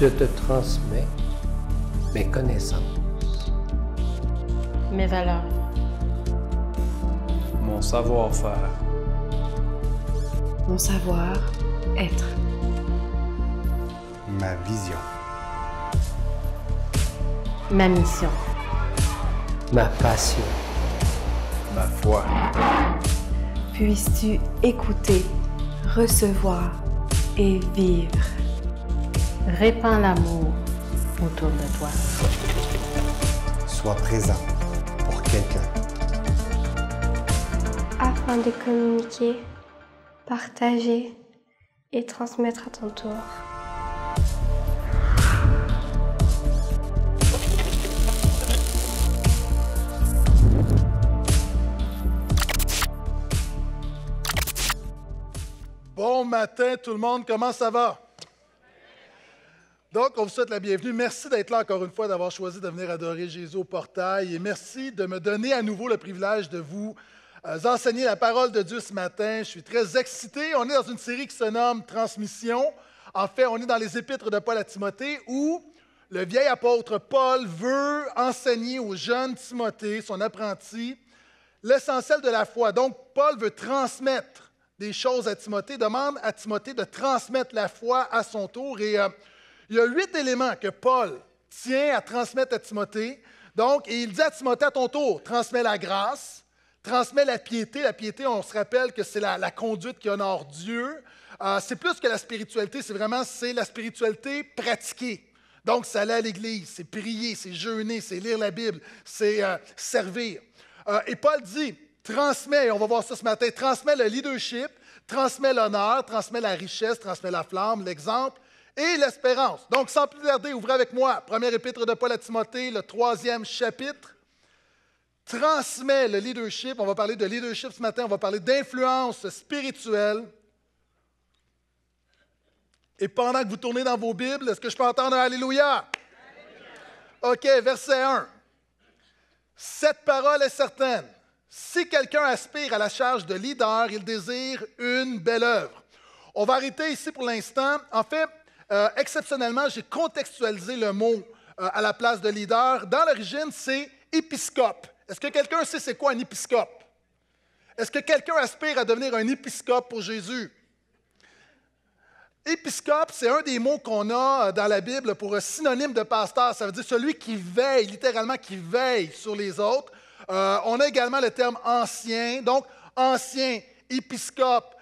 Je te transmets mes connaissances, mes valeurs, mon savoir-faire, mon savoir-être, ma vision, ma mission, ma passion, ma foi. Puisses-tu écouter, recevoir et vivre. Répands l'amour autour de toi. Sois présent pour quelqu'un. Afin de communiquer, partager et transmettre à ton tour. Bon matin tout le monde, comment ça va? Donc, on vous souhaite la bienvenue. Merci d'être là encore une fois, d'avoir choisi de venir adorer Jésus au portail. Et merci de me donner à nouveau le privilège de vous euh, enseigner la parole de Dieu ce matin. Je suis très excité. On est dans une série qui se nomme Transmission. En fait, on est dans les épîtres de Paul à Timothée où le vieil apôtre Paul veut enseigner au jeune Timothée, son apprenti, l'essentiel de la foi. Donc, Paul veut transmettre des choses à Timothée, demande à Timothée de transmettre la foi à son tour. Et euh, il y a huit éléments que Paul tient à transmettre à Timothée. Donc, il dit à Timothée à ton tour, transmets la grâce, transmets la piété. La piété, on se rappelle que c'est la, conduite qui honore Dieu. Euh, c'est plus que la spiritualité, c'est vraiment c'est la spiritualité pratiquée. Donc, c'est aller à l'église, c'est prier, c'est jeûner, c'est lire la Bible, c'est euh, servir. Euh, et Paul dit, transmets, on va voir ça ce matin, transmets le leadership, transmets l'honneur, transmets la richesse, transmets la flamme, l'exemple, et l'espérance. Donc, sans plus tarder, ouvrez avec moi, Premier épître de Paul à Timothée, le troisième chapitre. Transmet le leadership. On va parler de leadership ce matin, on va parler d'influence spirituelle. Et pendant que vous tournez dans vos Bibles, est-ce que je peux entendre un Alléluia? OK, verset 1. Cette parole est certaine. Si quelqu'un aspire à la charge de leader, il désire une belle œuvre. On va arrêter ici pour l'instant. En fait, euh, exceptionnellement, j'ai contextualisé le mot euh, à la place de leader. Dans l'origine, c'est épiscope. Est-ce que quelqu'un sait c'est quoi un épiscope? Est-ce que quelqu'un aspire à devenir un épiscope pour Jésus? Épiscope, c'est un des mots qu'on a euh, dans la Bible pour synonyme de pasteur. Ça veut dire celui qui veille, littéralement qui veille sur les autres. on a également le terme ancien. Donc, ancien, épiscope,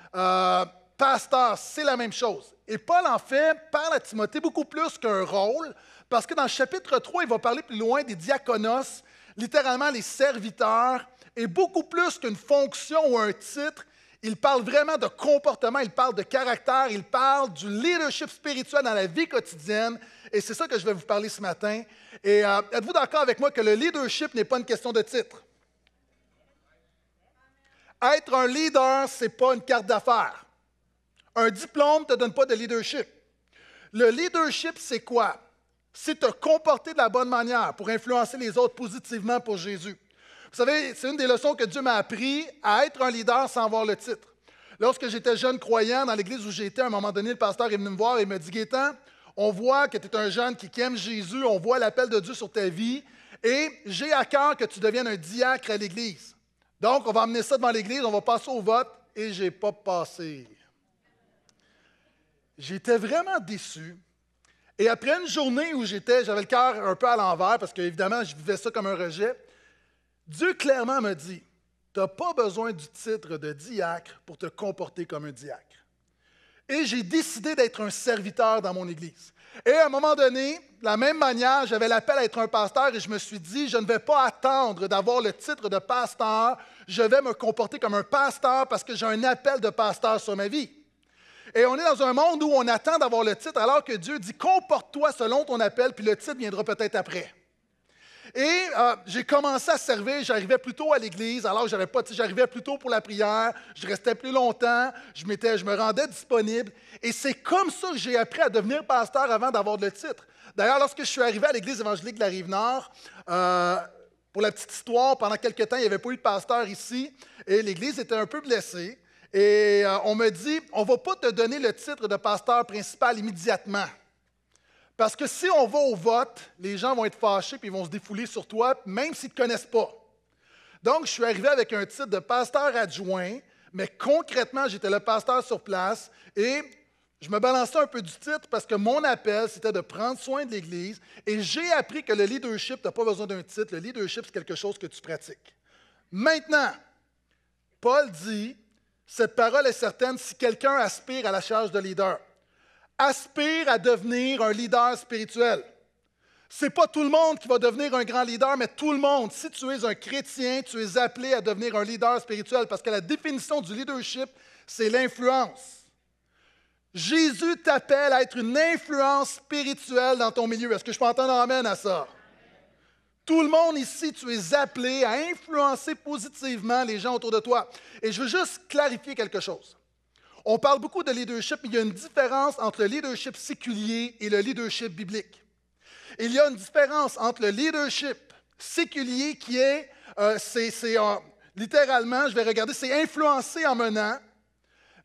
pasteur, c'est la même chose. Et Paul, en fait, parle à Timothée beaucoup plus qu'un rôle, parce que dans le chapitre 3, il va parler plus loin des diaconos, littéralement les serviteurs, et beaucoup plus qu'une fonction ou un titre. Il parle vraiment de comportement, il parle de caractère, il parle du leadership spirituel dans la vie quotidienne. Et c'est ça que je vais vous parler ce matin. Et euh, êtes-vous d'accord avec moi que le leadership n'est pas une question de titre? Être un leader, ce n'est pas une carte d'affaires. Un diplôme ne te donne pas de leadership. Le leadership, c'est quoi? C'est te comporter de la bonne manière pour influencer les autres positivement pour Jésus. Vous savez, c'est une des leçons que Dieu m'a appris à être un leader sans avoir le titre. Lorsque j'étais jeune croyant dans l'église où j'étais, à un moment donné, le pasteur est venu me voir et me dit Gaétan, on voit que tu es un jeune qui aime Jésus, on voit l'appel de Dieu sur ta vie, et j'ai à cœur que tu deviennes un diacre à l'église. Donc, on va amener ça devant l'église, on va passer au vote, et j'ai pas passé. J'étais vraiment déçu. Et après une journée où j'étais, j'avais le cœur un peu à l'envers parce qu'évidemment, je vivais ça comme un rejet. Dieu clairement me dit Tu n'as pas besoin du titre de diacre pour te comporter comme un diacre. Et j'ai décidé d'être un serviteur dans mon église. Et à un moment donné, de la même manière, j'avais l'appel à être un pasteur et je me suis dit Je ne vais pas attendre d'avoir le titre de pasteur. Je vais me comporter comme un pasteur parce que j'ai un appel de pasteur sur ma vie. Et on est dans un monde où on attend d'avoir le titre, alors que Dieu dit comporte-toi selon ton appel, puis le titre viendra peut-être après. Et euh, j'ai commencé à servir, j'arrivais plutôt à l'église, alors j'avais pas, j'arrivais plutôt pour la prière, je restais plus longtemps, je, m'étais, je me rendais disponible. Et c'est comme ça que j'ai appris à devenir pasteur avant d'avoir le titre. D'ailleurs, lorsque je suis arrivé à l'église évangélique de la Rive-Nord, euh, pour la petite histoire, pendant quelques temps, il n'y avait pas eu de pasteur ici, et l'église était un peu blessée. Et euh, on me dit, on ne va pas te donner le titre de pasteur principal immédiatement. Parce que si on va au vote, les gens vont être fâchés puis ils vont se défouler sur toi, même s'ils ne te connaissent pas. Donc, je suis arrivé avec un titre de pasteur adjoint, mais concrètement, j'étais le pasteur sur place et je me balançais un peu du titre parce que mon appel, c'était de prendre soin de l'Église et j'ai appris que le leadership, tu n'as pas besoin d'un titre, le leadership, c'est quelque chose que tu pratiques. Maintenant, Paul dit cette parole est certaine si quelqu'un aspire à la charge de leader. Aspire à devenir un leader spirituel. C'est pas tout le monde qui va devenir un grand leader, mais tout le monde. Si tu es un chrétien, tu es appelé à devenir un leader spirituel parce que la définition du leadership, c'est l'influence. Jésus t'appelle à être une influence spirituelle dans ton milieu. Est-ce que je peux entendre amène à ça? Tout le monde ici, tu es appelé à influencer positivement les gens autour de toi. Et je veux juste clarifier quelque chose. On parle beaucoup de leadership, mais il y a une différence entre le leadership séculier et le leadership biblique. Il y a une différence entre le leadership séculier qui est, euh, c'est, euh, littéralement, je vais regarder, c'est influencer en menant,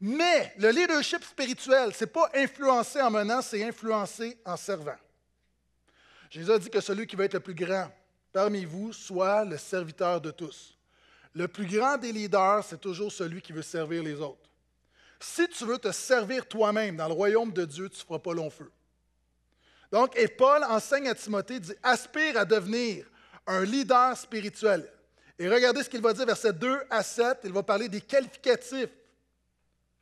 mais le leadership spirituel, c'est pas influencer en menant, c'est influencer en servant. Jésus a dit que celui qui va être le plus grand parmi vous soit le serviteur de tous. Le plus grand des leaders, c'est toujours celui qui veut servir les autres. Si tu veux te servir toi-même dans le royaume de Dieu, tu ne feras pas long feu. Donc, et Paul enseigne à Timothée, dit, aspire à devenir un leader spirituel. Et regardez ce qu'il va dire, versets 2 à 7, il va parler des qualificatifs.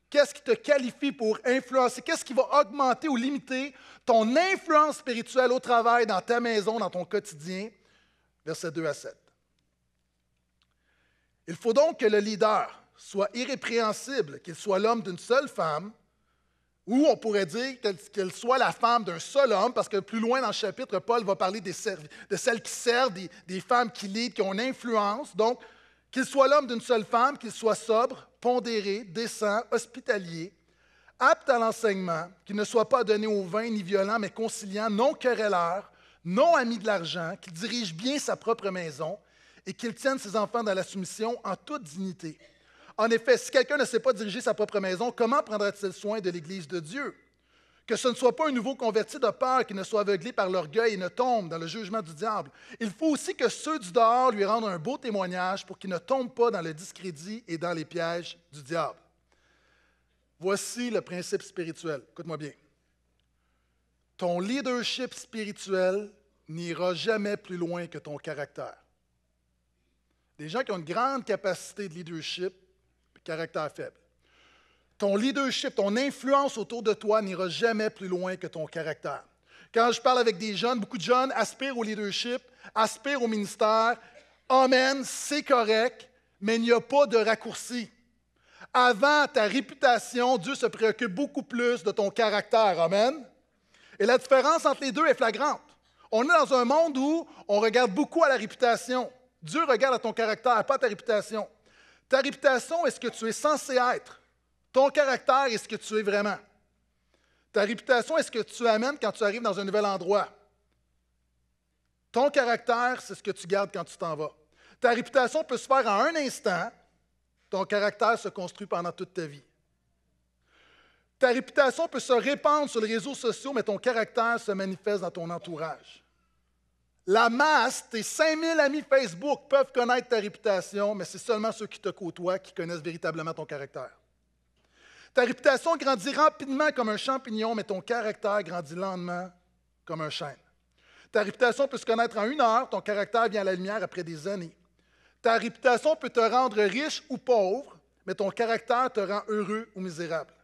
Qu'est-ce qui te qualifie pour influencer? Qu'est-ce qui va augmenter ou limiter ton influence spirituelle au travail, dans ta maison, dans ton quotidien? versets 2 à 7. Il faut donc que le leader soit irrépréhensible, qu'il soit l'homme d'une seule femme, ou on pourrait dire qu'elle soit la femme d'un seul homme, parce que plus loin dans le chapitre, Paul va parler de celles qui servent, des, femmes qui lident, qui ont une influence. Donc, qu'il soit l'homme d'une seule femme, qu'il soit sobre, pondéré, décent, hospitalier, apte à l'enseignement, qu'il ne soit pas donné au vin ni violent, mais conciliant, non querelleur, non ami de l'argent, qu'il dirige bien sa propre maison et qu'il tienne ses enfants dans la soumission en toute dignité. En effet, si quelqu'un ne sait pas diriger sa propre maison, comment prendra-t-il soin de l'Église de Dieu? Que ce ne soit pas un nouveau converti de peur qui ne soit aveuglé par l'orgueil et ne tombe dans le jugement du diable. Il faut aussi que ceux du dehors lui rendent un beau témoignage pour qu'il ne tombe pas dans le discrédit et dans les pièges du diable. Voici le principe spirituel. Écoute-moi bien. Ton leadership spirituel n'ira jamais plus loin que ton caractère. Des gens qui ont une grande capacité de leadership, caractère faible. Ton leadership, ton influence autour de toi n'ira jamais plus loin que ton caractère. Quand je parle avec des jeunes, beaucoup de jeunes aspirent au leadership, aspirent au ministère. Amen, c'est correct, mais il n'y a pas de raccourci. Avant ta réputation, Dieu se préoccupe beaucoup plus de ton caractère. Amen. Et la différence entre les deux est flagrante. On est dans un monde où on regarde beaucoup à la réputation. Dieu regarde à ton caractère, pas à ta réputation. Ta réputation est ce que tu es censé être. Ton caractère est ce que tu es vraiment. Ta réputation est ce que tu amènes quand tu arrives dans un nouvel endroit. Ton caractère, c'est ce que tu gardes quand tu t'en vas. Ta réputation peut se faire en un instant. Ton caractère se construit pendant toute ta vie. Ta réputation peut se répandre sur les réseaux sociaux, mais ton caractère se manifeste dans ton entourage. La masse, tes 5000 amis Facebook peuvent connaître ta réputation, mais c'est seulement ceux qui te côtoient qui connaissent véritablement ton caractère. Ta réputation grandit rapidement comme un champignon, mais ton caractère grandit lentement comme un chêne. Ta réputation peut se connaître en une heure, ton caractère vient à la lumière après des années. Ta réputation peut te rendre riche ou pauvre, mais ton caractère te rend heureux ou misérable.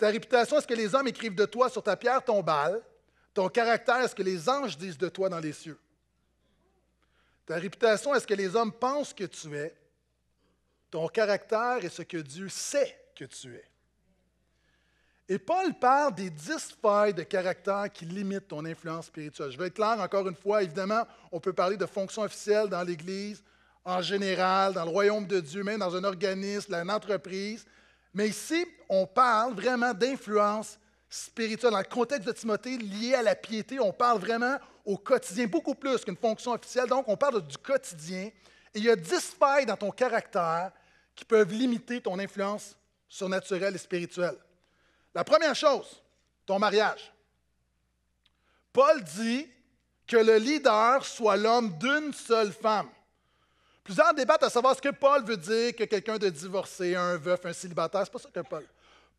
Ta réputation est ce que les hommes écrivent de toi sur ta pierre tombale. Ton caractère est ce que les anges disent de toi dans les cieux. Ta réputation est ce que les hommes pensent que tu es. Ton caractère est ce que Dieu sait que tu es. Et Paul parle des dix failles de caractère qui limitent ton influence spirituelle. Je vais être clair encore une fois, évidemment, on peut parler de fonction officielle dans l'Église, en général, dans le royaume de Dieu, même dans un organisme, dans une entreprise. Mais ici, on parle vraiment d'influence spirituelle. Dans le contexte de Timothée, lié à la piété, on parle vraiment au quotidien, beaucoup plus qu'une fonction officielle. Donc, on parle du quotidien. Et il y a dix failles dans ton caractère qui peuvent limiter ton influence surnaturelle et spirituelle. La première chose, ton mariage. Paul dit que le leader soit l'homme d'une seule femme en débattent à savoir ce que Paul veut dire que quelqu'un de divorcé, un veuf, un célibataire. C'est pas ça que Paul.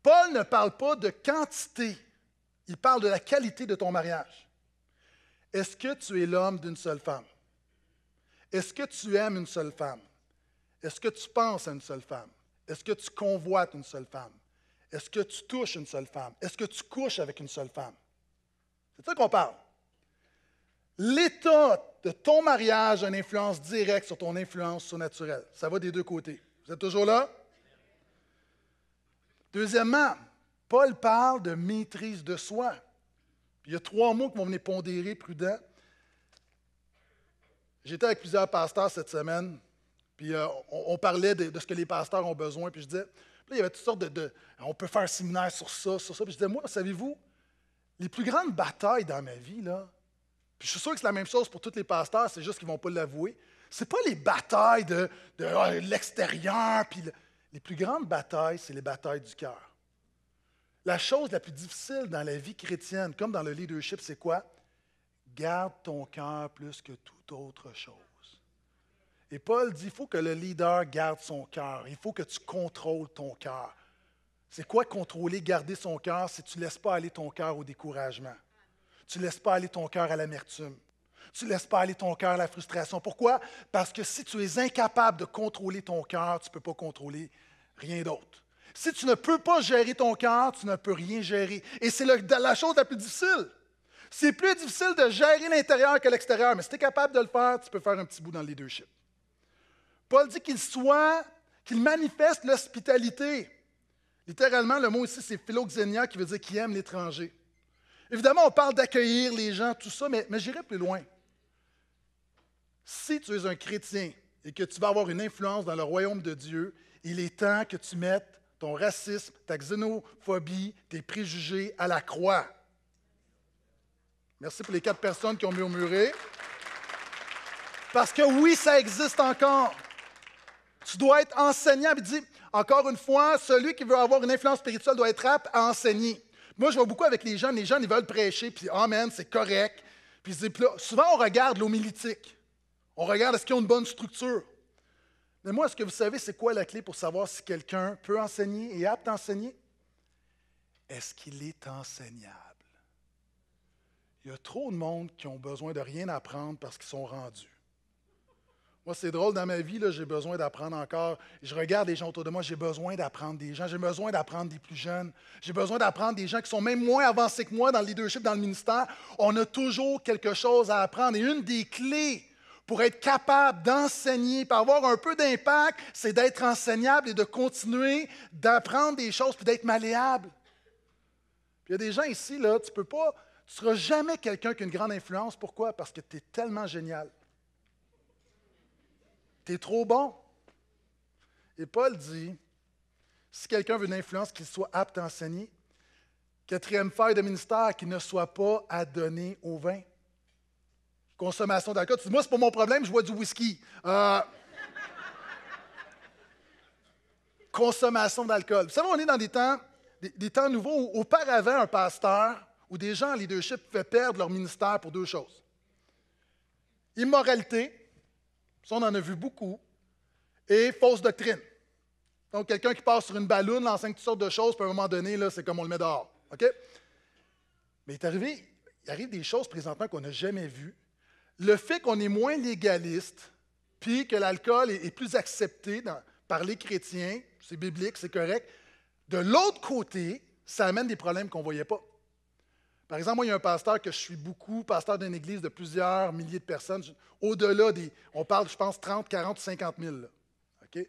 Paul ne parle pas de quantité. Il parle de la qualité de ton mariage. Est-ce que tu es l'homme d'une seule femme? Est-ce que tu aimes une seule femme? Est-ce que tu penses à une seule femme? Est-ce que tu convoites une seule femme? Est-ce que tu touches une seule femme? Est-ce que tu couches avec une seule femme? C'est ça qu'on parle. L'état de ton mariage a une influence directe sur ton influence surnaturelle. Ça va des deux côtés. Vous êtes toujours là? Deuxièmement, Paul parle de maîtrise de soi. Il y a trois mots qui vont venir pondérer prudent. J'étais avec plusieurs pasteurs cette semaine, puis euh, on, parlait de, ce que les pasteurs ont besoin, puis je disais, il y avait toutes sortes de, On peut faire un séminaire sur ça, sur ça. Puis je disais, moi, savez-vous, les plus grandes batailles dans ma vie, là, je suis sûr que c'est la même chose pour tous les pasteurs, c'est juste qu'ils ne vont pas l'avouer. Ce pas les batailles de, ah, l'extérieur. Les plus grandes batailles, c'est les batailles du cœur. La chose la plus difficile dans la vie chrétienne, comme dans le leadership, c'est quoi? Garde ton cœur plus que toute autre chose. Et Paul dit, il faut que le leader garde son cœur. Il faut que tu contrôles ton cœur. C'est quoi contrôler, garder son cœur si tu ne laisses pas aller ton cœur au découragement? Tu ne laisses pas aller ton cœur à l'amertume. Tu ne laisses pas aller ton cœur à la frustration. Pourquoi? Parce que si tu es incapable de contrôler ton cœur, tu ne peux pas contrôler rien d'autre. Si tu ne peux pas gérer ton cœur, tu ne peux rien gérer. Et c'est la chose la plus difficile. C'est plus difficile de gérer l'intérieur que l'extérieur, mais si tu es capable de le faire, tu peux faire un petit bout dans le leadership. Paul dit qu'il soit, qu'il manifeste l'hospitalité. Littéralement, le mot ici, c'est philoxénia, qui veut dire qui aime l'étranger. Évidemment, on parle d'accueillir les gens, tout ça, mais, j'irai plus loin. Si tu es un chrétien et que tu vas avoir une influence dans le royaume de Dieu, il est temps que tu mettes ton racisme, ta xénophobie, tes préjugés à la croix. Merci pour les quatre personnes qui ont murmuré. Parce que oui, ça existe encore. Tu dois être enseignant. Il dit, encore une fois, celui qui veut avoir une influence spirituelle doit être apte à enseigner. Moi, je vois beaucoup avec les jeunes, les jeunes, ils veulent prêcher, puis Amen, ah, c'est correct. Puis, souvent, on regarde l'homilétique. On regarde est-ce qu'ils ont une bonne structure. Mais moi, est-ce que vous savez, c'est quoi la clé pour savoir si quelqu'un peut enseigner et apte à enseigner? Est-ce qu'il est enseignable? Il y a trop de monde qui ont besoin de rien apprendre parce qu'ils sont rendus. Moi, c'est drôle, dans ma vie, j'ai besoin d'apprendre encore. Je regarde les gens autour de moi, j'ai besoin d'apprendre des gens, j'ai besoin d'apprendre des plus jeunes, j'ai besoin d'apprendre des gens qui sont même moins avancés que moi dans le leadership, dans le ministère. On a toujours quelque chose à apprendre. Et une des clés pour être capable d'enseigner, pour avoir un peu d'impact, c'est d'être enseignable et de continuer d'apprendre des choses, puis d'être malléable. Puis il y a des gens ici, là, tu peux pas, tu seras jamais quelqu'un qui a une grande influence. Pourquoi? Parce que tu es tellement génial. Tu trop bon. Et Paul dit, si quelqu'un veut une influence, qu'il soit apte à enseigner. Quatrième feuille de ministère, qu'il ne soit pas à donner au vin. Consommation d'alcool. Tu dis, moi, c'est pas mon problème, je vois du whisky. Euh, consommation d'alcool. Vous savez, on est dans des temps, des, temps nouveaux où auparavant, un pasteur ou des gens en leadership pouvaient perdre leur ministère pour deux choses. Immoralité, ça, on en a vu beaucoup. Et fausse doctrine. Donc, quelqu'un qui passe sur une balloune, l'enseigne toutes sortes de choses, puis à un moment donné, c'est comme on le met dehors. OK? Mais il est arrivé, il arrive des choses présentement qu'on n'a jamais vues. Le fait qu'on est moins légaliste, puis que l'alcool est, plus accepté par les chrétiens, c'est biblique, c'est correct. De l'autre côté, ça amène des problèmes qu'on ne voyait pas. Par exemple, moi, il y a un pasteur que je suis beaucoup, pasteur d'une église de plusieurs milliers de personnes, au-delà des, on parle, je pense, 30, 40, 50 000. OK? Puis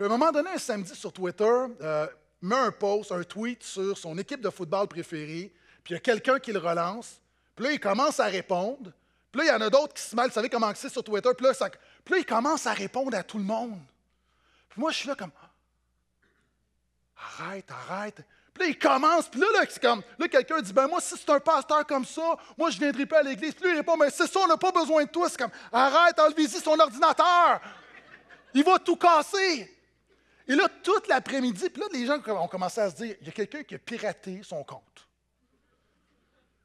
à un moment donné, un samedi sur Twitter, euh, met un post, un tweet sur son équipe de football préférée, puis il y a quelqu'un qui le relance, puis là, il commence à répondre, puis là, il y en a d'autres qui se mêlent, vous savez comment c'est sur Twitter, puis là, puis là, il commence à répondre à tout le monde. Puis moi, je suis là comme, ah, arrête, arrête. Puis là, il commence, puis là, c'est comme, là, quelqu'un dit, ben moi, si c'est un pasteur comme ça, moi, je ne viendrai pas à l'église. Puis lui, il répond, mais c'est ça, on n'a pas besoin de toi. C'est comme, arrête, enlevez-y son ordinateur. Il va tout casser. Et là, toute l'après-midi, puis là, les gens ont commencé à se dire, il y a quelqu'un qui a piraté son compte.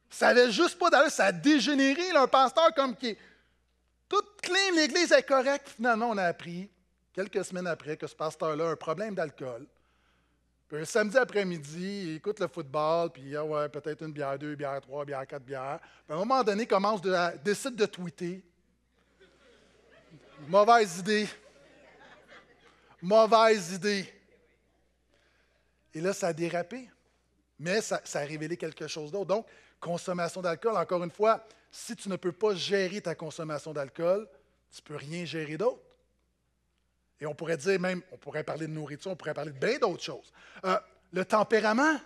Ça n'avait juste pas d'aller, ça a dégénéré, un pasteur comme qui est... Tout l'église est correcte. Finalement, on a appris, quelques semaines après, que ce pasteur-là a un problème d'alcool puis un samedi après-midi, il écoute le football, puis y ah ouais, peut-être une bière, deux bières, trois bières, quatre bières. Puis à un moment donné, il commence de, décide de tweeter. Mauvaise idée. Mauvaise idée. Et là, ça a dérapé. Mais ça, ça a révélé quelque chose d'autre. Donc, consommation d'alcool, encore une fois, si tu ne peux pas gérer ta consommation d'alcool, tu ne peux rien gérer d'autre. Et on pourrait dire même, on pourrait parler de nourriture, on pourrait parler de bien d'autres choses. Euh, le tempérament,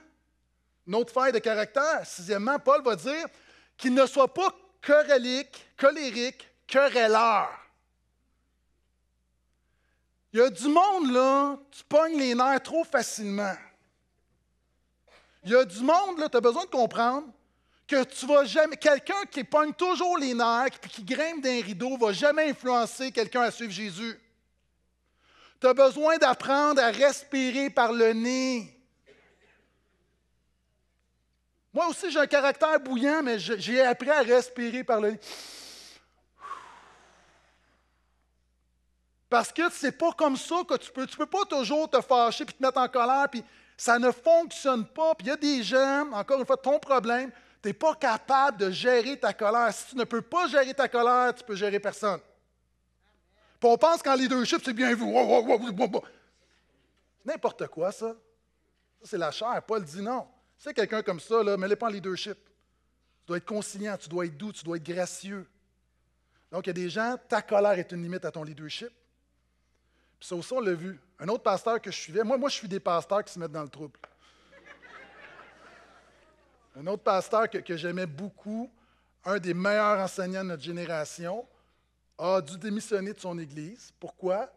notre faille de caractère. Sixièmement, Paul va dire qu'il ne soit pas chorélique, colérique, querelleur. Il y a du monde, là, tu pognes les nerfs trop facilement. Il y a du monde, là, tu as besoin de comprendre que tu vas jamais. Quelqu'un qui pogne toujours les nerfs et qui grimpe d'un rideau ne va jamais influencer quelqu'un à suivre Jésus. Tu as besoin d'apprendre à respirer par le nez. Moi aussi, j'ai un caractère bouillant, mais j'ai appris à respirer par le nez. Parce que ce n'est pas comme ça que tu peux. Tu peux pas toujours te fâcher puis te mettre en colère, puis ça ne fonctionne pas. Puis il y a des gens, encore une fois, ton problème, tu n'es pas capable de gérer ta colère. Si tu ne peux pas gérer ta colère, tu peux gérer personne. Puis on pense qu'en leadership, c'est bien vu. N'importe quoi, ça. Ça, c'est la chair. Paul dit non. C'est quelqu'un comme ça, là, mais pas en leadership. Tu dois être conciliant, tu dois être doux, tu dois être gracieux. Donc, il y a des gens, ta colère est une limite à ton leadership. Puis ça aussi, on l'a vu. Un autre pasteur que je suivais, moi, moi, je suis des pasteurs qui se mettent dans le trouble. Un autre pasteur que, que j'aimais beaucoup, un des meilleurs enseignants de notre génération, a dû démissionner de son Église. Pourquoi?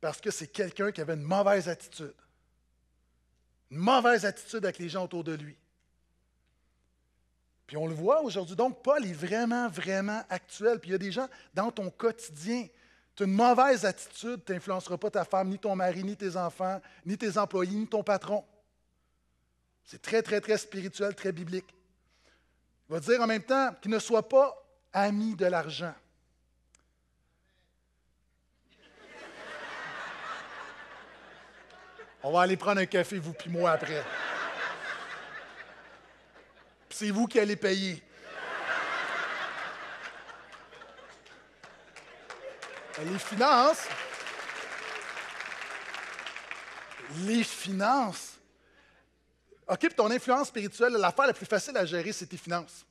Parce que c'est quelqu'un qui avait une mauvaise attitude. Une mauvaise attitude avec les gens autour de lui. Puis on le voit aujourd'hui. Donc, Paul est vraiment, vraiment actuel. Puis il y a des gens dans ton quotidien. Tu as une mauvaise attitude, tu n'influenceras pas ta femme, ni ton mari, ni tes enfants, ni tes employés, ni ton patron. C'est très, très, très spirituel, très biblique. Il va dire en même temps qu'il ne soit pas ami de l'argent. On va aller prendre un café, vous puis moi, après. c'est vous qui allez payer. Euh, les finances. Les finances. OK, puis ton influence spirituelle, l'affaire la plus facile à gérer, c'est tes finances.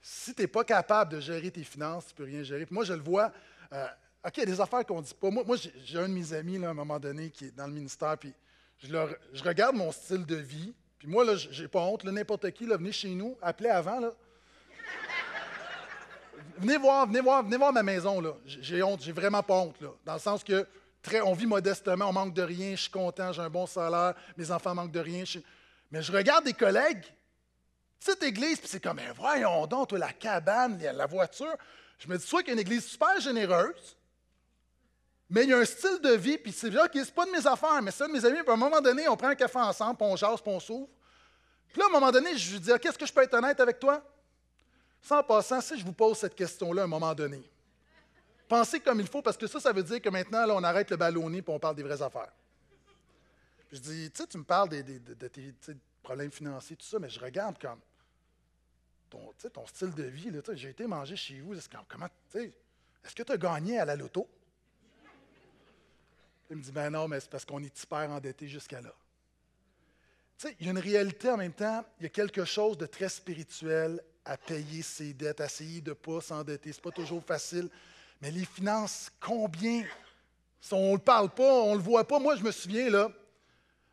Si tu n'es pas capable de gérer tes finances, tu ne peux rien gérer. moi, je le vois. Euh, OK, il y a des affaires qu'on ne dit pas. Moi, j'ai un de mes amis, à un moment donné, qui est dans le ministère, puis je, regarde mon style de vie, puis moi, je n'ai pas honte, n'importe qui, là, venez chez nous, appelez avant, là. venez voir, venez voir, venez voir ma maison, là. J'ai honte, j'ai vraiment pas honte, Dans le sens que, très, on vit modestement, on manque de rien, je suis content, j'ai un bon salaire, mes enfants manquent de rien. Mais je regarde des collègues, Cette église, puis c'est comme, voyons donc, la cabane, la voiture. Je me dis, soit qu'il y a une église super généreuse, mais il y a un style de vie, puis c'est genre, qui c'est pas de mes affaires, mais ça de mes amis. Puis à un moment donné, on prend un café ensemble, puis on jase, puis on s'ouvre. Puis là, à un moment donné, je lui dis, ah, qu'est-ce que je peux être honnête avec toi? Sans passant, si je vous pose cette question-là à un moment donné, pensez comme il faut, parce que ça, ça veut dire que maintenant, là, on arrête le ballonné, puis on parle des vraies affaires. Puis je dis, tu sais, tu me parles de, tes problèmes financiers, tout ça, mais je regarde comme ton, ton style de vie. J'ai été manger chez vous, comment, est-ce que tu as gagné à la loto? Il me dit, ben non, mais c'est parce qu'on est hyper endetté jusqu'à là. Tu sais, il y a une réalité en même temps, il y a quelque chose de très spirituel à payer ses dettes, à essayer de ne pas s'endetter. Ce n'est pas toujours facile. Mais les finances, combien? on ne le parle pas, on ne le voit pas. Moi, je me souviens, là,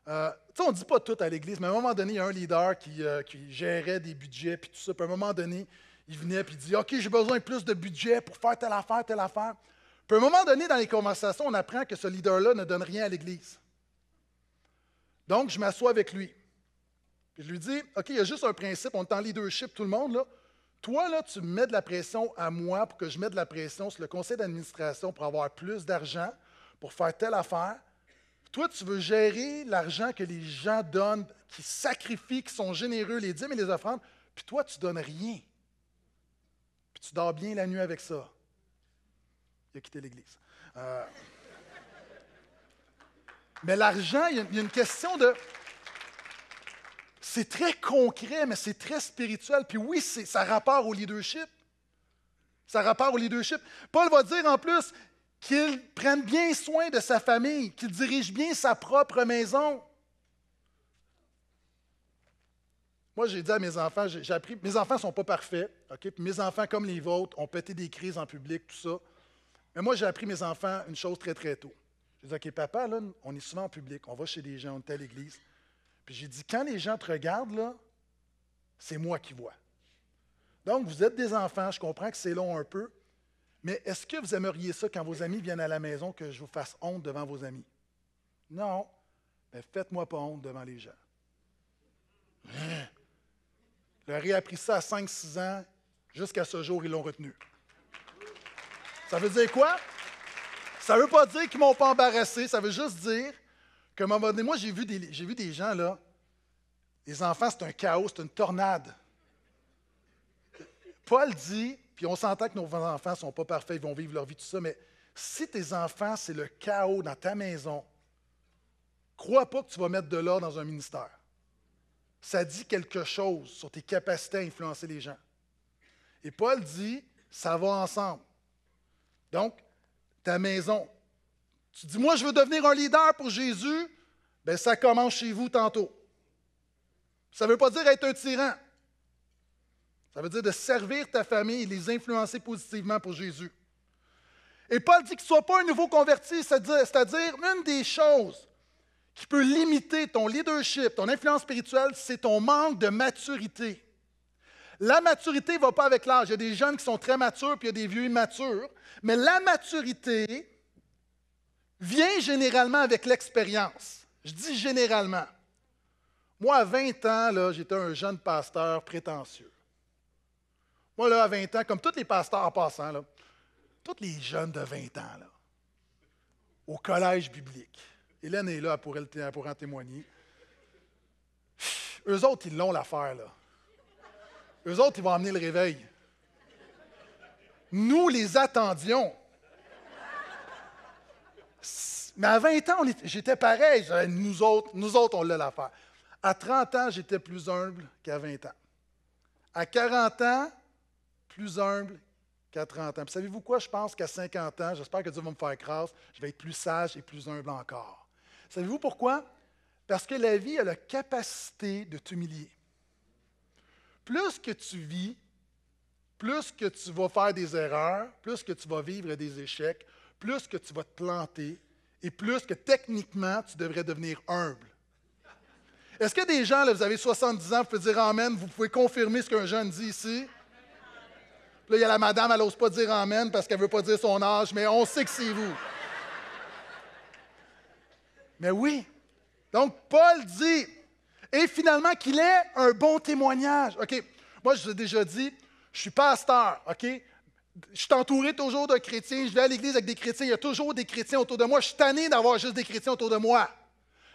euh, on ne dit pas tout à l'Église, mais à un moment donné, il y a un leader qui, euh, qui gérait des budgets, puis tout ça. Puis à un moment donné, il venait, puis il dit, OK, j'ai besoin de plus de budget pour faire telle affaire, telle affaire. Puis à un moment donné, dans les conversations, on apprend que ce leader-là ne donne rien à l'Église. Donc, je m'assois avec lui. Puis je lui dis, OK, il y a juste un principe, on est leadership, tout le monde, là. Toi, là, tu mets de la pression à moi pour que je mette de la pression sur le conseil d'administration pour avoir plus d'argent, pour faire telle affaire. Toi, tu veux gérer l'argent que les gens donnent, qui sacrifient, qui sont généreux, les dîmes et les offrandes, puis toi, tu donnes rien. Puis tu dors bien la nuit avec ça il a quitté l'Église. Euh, mais l'argent, il y a une question de... C'est très concret, mais c'est très spirituel. Puis oui, ça rapport au leadership. Ça rapport au leadership. Paul va dire en plus qu'il prenne bien soin de sa famille, qu'il dirige bien sa propre maison. Moi, j'ai dit à mes enfants, j'ai appris, mes enfants ne sont pas parfaits, OK? mes enfants, comme les vôtres, ont pété des crises en public, tout ça. Mais moi, j'ai appris mes enfants une chose très, très tôt. Je dit, OK, papa, là, on est souvent en public, on va chez des gens, on est à l'église. Puis j'ai dit, quand les gens te regardent, là, c'est moi qui vois. Donc, vous êtes des enfants, je comprends que c'est long un peu, mais est-ce que vous aimeriez ça quand vos amis viennent à la maison que je vous fasse honte devant vos amis? Non. Mais ben, faites-moi pas honte devant les gens. Hein? Leur ai appris ça à 5-6 ans, jusqu'à ce jour, ils l'ont retenu. Ça veut dire quoi? Ça veut pas dire qu'ils m'ont pas embarrassé, ça veut juste dire que, moi, j'ai vu, des, vu des gens, là, les enfants, c'est un chaos, c'est une tornade. Paul dit, puis on s'entend que nos enfants ne sont pas parfaits, ils vont vivre leur vie, tout ça, mais si tes enfants, c'est le chaos dans ta maison, crois pas que tu vas mettre de l'or dans un ministère. Ça dit quelque chose sur tes capacités à influencer les gens. Et Paul dit, ça va ensemble. Donc, ta maison. Tu dis, moi, je veux devenir un leader pour Jésus. Bien, ça commence chez vous tantôt. Ça ne veut pas dire être un tyran. Ça veut dire de servir ta famille et les influencer positivement pour Jésus. Et Paul dit que ne sois pas un nouveau converti, c'est-à-dire une des choses qui peut limiter ton leadership, ton influence spirituelle, c'est ton manque de maturité. La maturité ne va pas avec l'âge. Il y a des jeunes qui sont très matures, puis il y a des vieux immatures. Mais la maturité vient généralement avec l'expérience. Je dis généralement. Moi, à 20 ans, j'étais un jeune pasteur prétentieux. Moi, là, à 20 ans, comme tous les pasteurs en passant, là, tous les jeunes de 20 ans, là, au collège biblique. Hélène est là pour, en témoigner. Eux autres, ils l'ont l'affaire, là. Eux autres, ils vont amener le réveil. Nous les attendions. Mais à 20 ans, j'étais pareil. Nous autres, nous autres on l'a l'affaire. À 30 ans, j'étais plus humble qu'à 20 ans. À 40 ans, plus humble qu'à 30 ans. savez-vous quoi? Je pense qu'à 50 ans, j'espère que Dieu va me faire grâce, je vais être plus sage et plus humble encore. Savez-vous pourquoi? Parce que la vie a la capacité de t'humilier plus que tu vis, plus que tu vas faire des erreurs, plus que tu vas vivre des échecs, plus que tu vas te planter et plus que techniquement, tu devrais devenir humble. Est-ce que des gens, là, vous avez 70 ans, vous pouvez dire Amen, vous pouvez confirmer ce qu'un jeune dit ici? là, il y a la madame, elle n'ose pas dire Amen parce qu'elle ne veut pas dire son âge, mais on sait que c'est vous. mais oui. Donc, Paul dit et finalement qu'il ait un bon témoignage. OK, moi, je vous ai déjà dit, je suis pasteur, OK? Je suis entouré toujours de chrétiens, je vais à l'église avec des chrétiens, il y a toujours des chrétiens autour de moi, je suis tanné d'avoir juste des chrétiens autour de moi.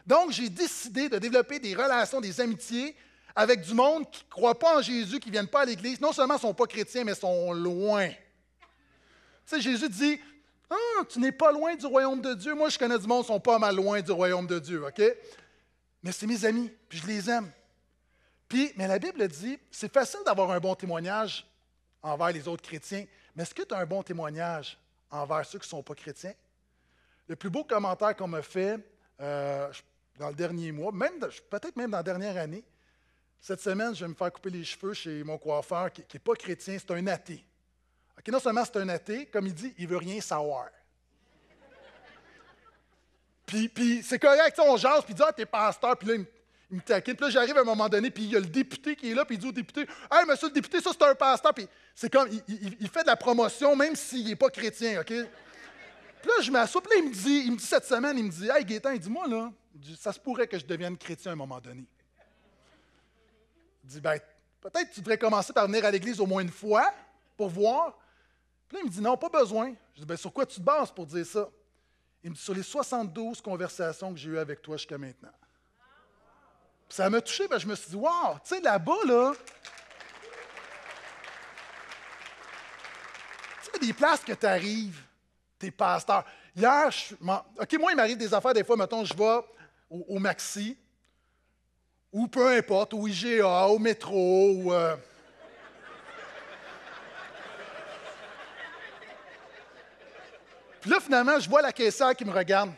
Donc, j'ai décidé de développer des relations, des amitiés avec du monde qui ne croit pas en Jésus, qui ne viennent pas à l'église. Non seulement ne sont pas chrétiens, mais sont loin. Tu sais, Jésus dit, ah, tu n'es pas loin du royaume de Dieu. Moi, je connais du monde qui sont pas mal loin du royaume de Dieu, OK? mais c'est mes amis, puis je les aime. Puis, mais la Bible dit, c'est facile d'avoir un bon témoignage envers les autres chrétiens, mais est-ce que tu as un bon témoignage envers ceux qui ne sont pas chrétiens? Le plus beau commentaire qu'on me fait euh, dans le dernier mois, même peut-être même dans la dernière année, cette semaine, je vais me faire couper les cheveux chez mon coiffeur qui n'est pas chrétien, c'est un athée. non seulement c'est un athée, comme il dit, il ne veut rien savoir. Puis, c'est correct, on jase, puis il dit Ah, t'es pasteur, puis là, il me, Puis là, j'arrive à un moment donné, puis il y a le député qui est là, puis il dit au député Hey, monsieur le député, ça, c'est un pasteur. Puis c'est comme, il, fait de la promotion, même s'il n'est pas chrétien, OK? puis là, je m'assois, puis là, il me, dit, il me dit cette semaine, il me dit Hey, Gaétan, dis-moi, là, ça se pourrait que je devienne chrétien à un moment donné. Il dit Ben, peut-être tu devrais commencer par venir à l'église au moins une fois pour voir. Puis là, il me dit Non, pas besoin. Je dis Ben, sur quoi tu te bases pour dire ça il me dit, sur les 72 conversations que j'ai eues avec toi jusqu'à maintenant. ça m'a touché, que je me suis dit, wow, tu sais, là-bas, là, tu sais, des places que tu arrives, t'es pasteurs. Hier, je, OK, moi, il m'arrive des affaires, des fois, mettons, je vais au, Maxi, ou peu importe, au IGA, au métro, ou... Euh, Puis là, finalement, je vois la caissière qui me regarde.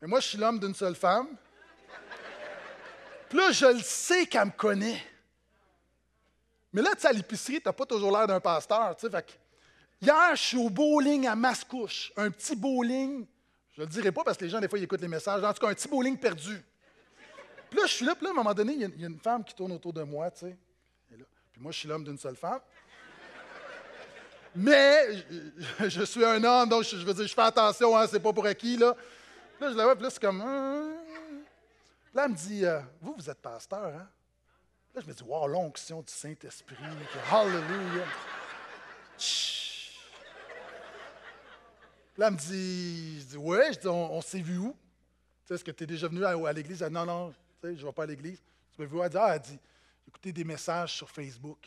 Mais moi, je suis l'homme d'une seule femme. Puis là, je le sais qu'elle me connaît. Mais là, tu sais, à l'épicerie, tu n'as pas toujours l'air d'un pasteur. Tu sais, hier, je suis au bowling à Mascouche. Un petit bowling. Je ne le dirai pas parce que les gens, des fois, ils écoutent les messages. En tout cas, un petit bowling perdu. Puis là, je suis là, puis là, à un moment donné, il y, a une femme qui tourne autour de moi, tu sais. puis moi, je suis l'homme d'une seule femme. Mais je, suis un homme, donc je, fais attention, hein, c'est pas pour acquis, là. Là, je la vois, puis là, c'est comme. Hum. Là, elle me dit euh, Vous, vous êtes pasteur, hein? Là, je me dis Wow, l'onction du Saint-Esprit, Hallelujah. Là, elle me dit, ouais, on, s'est vu où? Tu sais, est-ce que tu es déjà venu à, l'église? non, non, je ne vais pas à l'église. Tu m'as vu Elle dit, ah, des messages sur Facebook.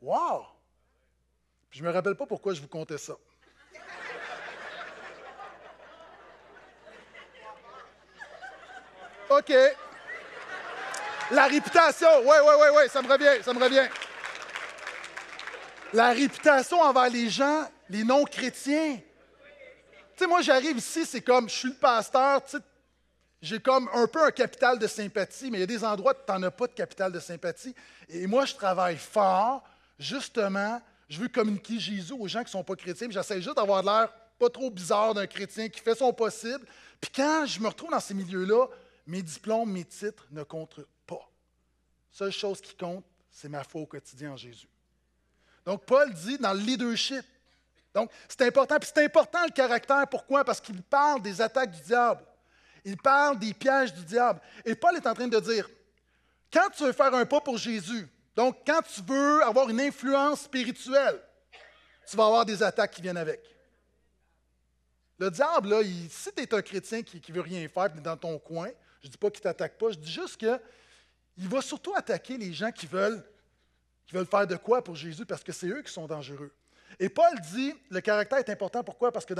Wow! je ne me rappelle pas pourquoi je vous comptais ça. OK. La réputation. Oui, oui, oui, oui, ça me revient, ça me revient. La réputation envers les gens, les non-chrétiens. Tu sais, moi, j'arrive ici, c'est comme, je suis le pasteur, tu j'ai comme un peu un capital de sympathie, mais il y a des endroits où tu n'en as pas de capital de sympathie. Et moi, je travaille fort, justement, je veux communiquer Jésus aux gens qui ne sont pas chrétiens, mais j'essaie juste d'avoir l'air pas trop bizarre d'un chrétien qui fait son possible. Puis quand je me retrouve dans ces milieux-là, mes diplômes, mes titres ne comptent pas. Seule chose qui compte, c'est ma foi au quotidien en Jésus. Donc, Paul dit dans le leadership. Donc, c'est important. Puis c'est important le caractère. Pourquoi? Parce qu'il parle des attaques du diable. Il parle des pièges du diable. Et Paul est en train de dire, quand tu veux faire un pas pour Jésus, donc, quand tu veux avoir une influence spirituelle, tu vas avoir des attaques qui viennent avec. Le diable, là, si tu es un chrétien qui ne veut rien faire, tu dans ton coin, je ne dis pas qu'il ne t'attaque pas, je dis juste qu'il va surtout attaquer les gens qui veulent, qui veulent faire de quoi pour Jésus parce que c'est eux qui sont dangereux. Et Paul dit, le caractère est important, pourquoi? Parce que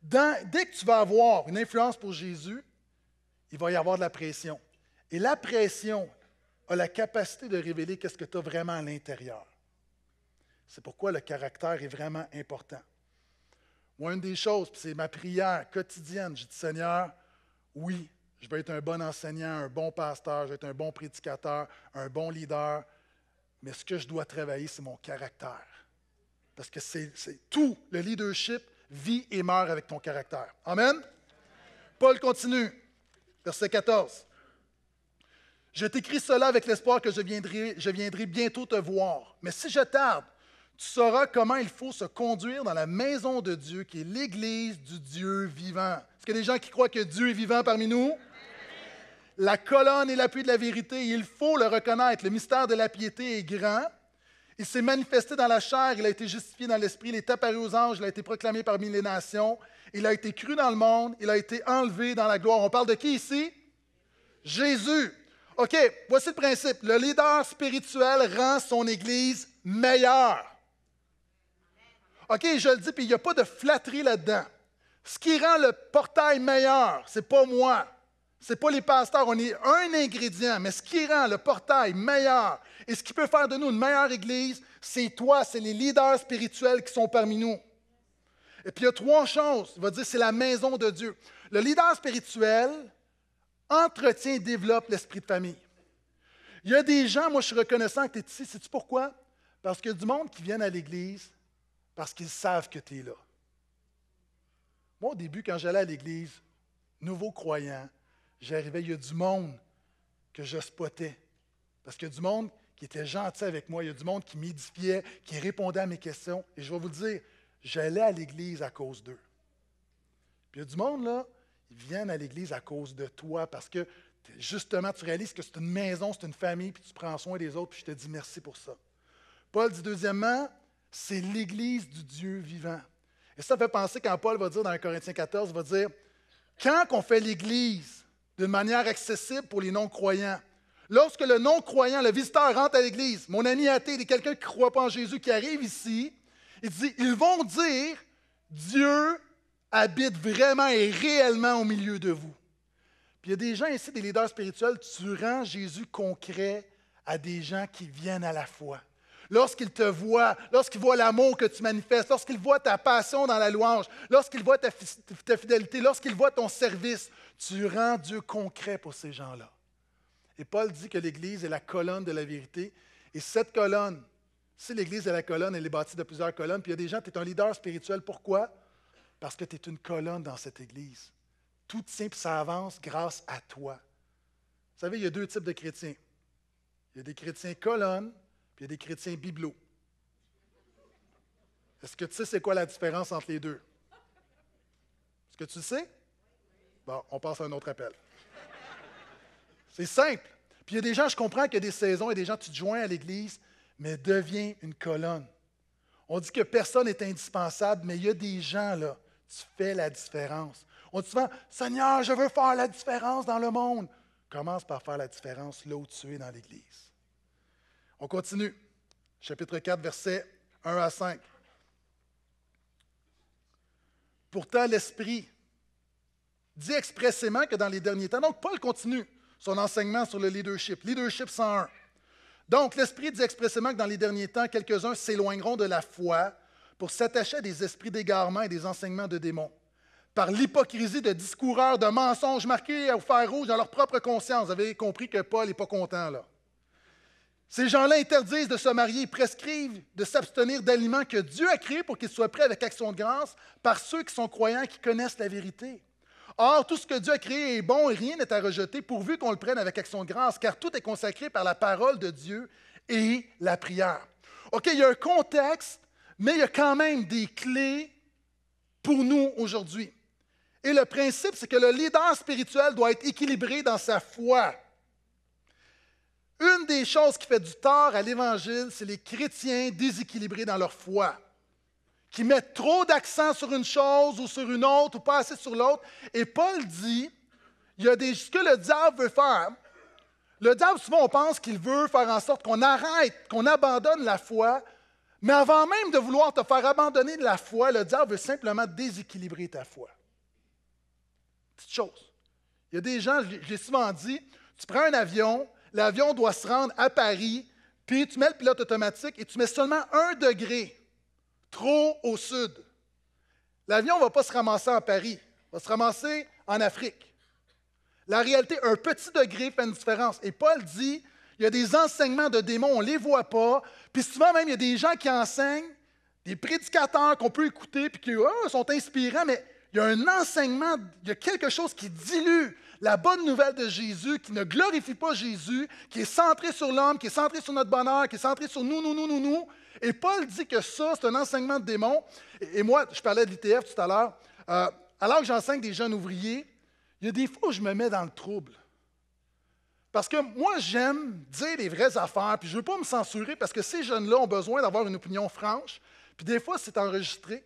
dès que tu vas avoir une influence pour Jésus, il va y avoir de la pression. Et la pression a la capacité de révéler qu'est-ce que tu as vraiment à l'intérieur. C'est pourquoi le caractère est vraiment important. Moi, une des choses, c'est ma prière quotidienne. Je dis, Seigneur, oui, je veux être un bon enseignant, un bon pasteur, je être un bon prédicateur, un bon leader, mais ce que je dois travailler, c'est mon caractère. Parce que c'est tout. Le leadership vit et meurt avec ton caractère. Amen? Paul continue, verset 14. Je t'écris cela avec l'espoir que je viendrai, je viendrai bientôt te voir. Mais si je tarde, tu sauras comment il faut se conduire dans la maison de Dieu, qui est l'Église du Dieu vivant. Est-ce qu'il y a des gens qui croient que Dieu est vivant parmi nous? La colonne et l'appui de la vérité, il faut le reconnaître. Le mystère de la piété est grand. Il s'est manifesté dans la chair, il a été justifié dans l'esprit, il est apparu aux anges, il a été proclamé parmi les nations, il a été cru dans le monde, il a été enlevé dans la gloire. On parle de qui ici? Jésus. OK, voici le principe. Le leader spirituel rend son Église meilleure. OK, je le dis, puis il n'y a pas de flatterie là-dedans. Ce qui rend le portail meilleur, c'est pas moi, c'est pas les pasteurs, on est un ingrédient, mais ce qui rend le portail meilleur et ce qui peut faire de nous une meilleure Église, c'est toi, c'est les leaders spirituels qui sont parmi nous. Et puis il y a trois choses, il va dire, c'est la maison de Dieu. Le leader spirituel, entretient et développe l'esprit de famille. Il y a des gens, moi je suis reconnaissant que tu es ici. Sais-tu pourquoi? Parce qu'il y a du monde qui vient à l'Église parce qu'ils savent que tu es là. Moi, au début, quand j'allais à l'Église, nouveau croyant, j'arrivais, il y a du monde que je spottais. Parce qu'il y a du monde qui était gentil avec moi, il y a du monde qui m'édifiait, qui répondait à mes questions. Et je vais vous le dire, j'allais à l'Église à cause d'eux. Puis il y a du monde, là, ils viennent à l'Église à cause de toi, parce que justement, tu réalises que c'est une maison, c'est une famille, puis tu prends soin des autres, puis je te dis merci pour ça. Paul dit deuxièmement, c'est l'Église du Dieu vivant. Et ça fait penser quand Paul va dire dans 1 Corinthiens 14, il va dire, quand on fait l'Église d'une manière accessible pour les non-croyants, lorsque le non-croyant, le visiteur rentre à l'Église, mon ami athée, il quelqu'un qui ne croit pas en Jésus, qui arrive ici, il dit, ils vont dire, Dieu habite vraiment et réellement au milieu de vous. Puis il y a des gens ici, des leaders spirituels, tu rends Jésus concret à des gens qui viennent à la foi. Lorsqu'ils te voient, lorsqu'ils voient l'amour que tu manifestes, lorsqu'ils voient ta passion dans la louange, lorsqu'ils voient ta, fidélité, lorsqu'ils voient ton service, tu rends Dieu concret pour ces gens-là. Et Paul dit que l'Église est la colonne de la vérité. Et cette colonne, si l'Église est la colonne, elle est bâtie de plusieurs colonnes, puis il y a des gens, tu es un leader spirituel. Pourquoi? parce que tu es une colonne dans cette Église. Tout tient et ça avance grâce à toi. Vous savez, il y a deux types de chrétiens. Il y a des chrétiens colonnes, puis il y a des chrétiens bibelots. Est-ce que tu sais c'est quoi la différence entre les deux? Est-ce que tu sais? Bon, on passe à un autre appel. C'est simple. Puis il y a des gens, je comprends qu'il y a des saisons, et des gens, tu te joins à l'Église, mais deviens une colonne. On dit que personne n'est indispensable, mais il y a des gens là tu fais la différence. On dit souvent, Seigneur, je veux faire la différence dans le monde. Commence par faire la différence là où tu es dans l'Église. On continue. Chapitre 4, versets 1 à 5. Pourtant, l'Esprit dit expressément que dans les derniers temps, donc Paul continue son enseignement sur le leadership, leadership 101. Donc, l'Esprit dit expressément que dans les derniers temps, quelques-uns s'éloigneront de la foi pour s'attacher à des esprits d'égarement et des enseignements de démons, par l'hypocrisie de discoureurs, de mensonges marqués au fer rouge dans leur propre conscience. Vous avez compris que Paul n'est pas content là. Ces gens-là interdisent de se marier, prescrivent de s'abstenir d'aliments que Dieu a créés pour qu'ils soient prêts avec action de grâce par ceux qui sont croyants et qui connaissent la vérité. Or, tout ce que Dieu a créé est bon et rien n'est à rejeter pourvu qu'on le prenne avec action de grâce, car tout est consacré par la parole de Dieu et la prière. OK, il y a un contexte mais il y a quand même des clés pour nous aujourd'hui. Et le principe, c'est que le leader spirituel doit être équilibré dans sa foi. Une des choses qui fait du tort à l'Évangile, c'est les chrétiens déséquilibrés dans leur foi, qui mettent trop d'accent sur une chose ou sur une autre ou pas assez sur l'autre. Et Paul dit, il y a des, ce que le diable veut faire. Le diable, souvent, on pense qu'il veut faire en sorte qu'on arrête, qu'on abandonne la foi mais avant même de vouloir te faire abandonner de la foi, le diable veut simplement déséquilibrer ta foi. Petite chose. Il y a des gens, je l'ai souvent dit, tu prends un avion, l'avion doit se rendre à Paris, puis tu mets le pilote automatique et tu mets seulement un degré trop au sud. L'avion ne va pas se ramasser à Paris, il va se ramasser en Afrique. La réalité, un petit degré fait une différence. Et Paul dit, il y a des enseignements de démons, on ne les voit pas. Puis souvent même, il y a des gens qui enseignent, des prédicateurs qu'on peut écouter, puis qui oh, sont inspirants, mais il y a un enseignement, il y a quelque chose qui dilue la bonne nouvelle de Jésus, qui ne glorifie pas Jésus, qui est centré sur l'homme, qui est centré sur notre bonheur, qui est centré sur nous, nous, nous, nous, nous. Et Paul dit que ça, c'est un enseignement de démons. Et moi, je parlais de l'ITF tout à l'heure. Euh, alors que j'enseigne des jeunes ouvriers, il y a des fois où je me mets dans le trouble. Parce que moi, j'aime dire les vraies affaires, puis je ne veux pas me censurer parce que ces jeunes-là ont besoin d'avoir une opinion franche, puis des fois, c'est enregistré.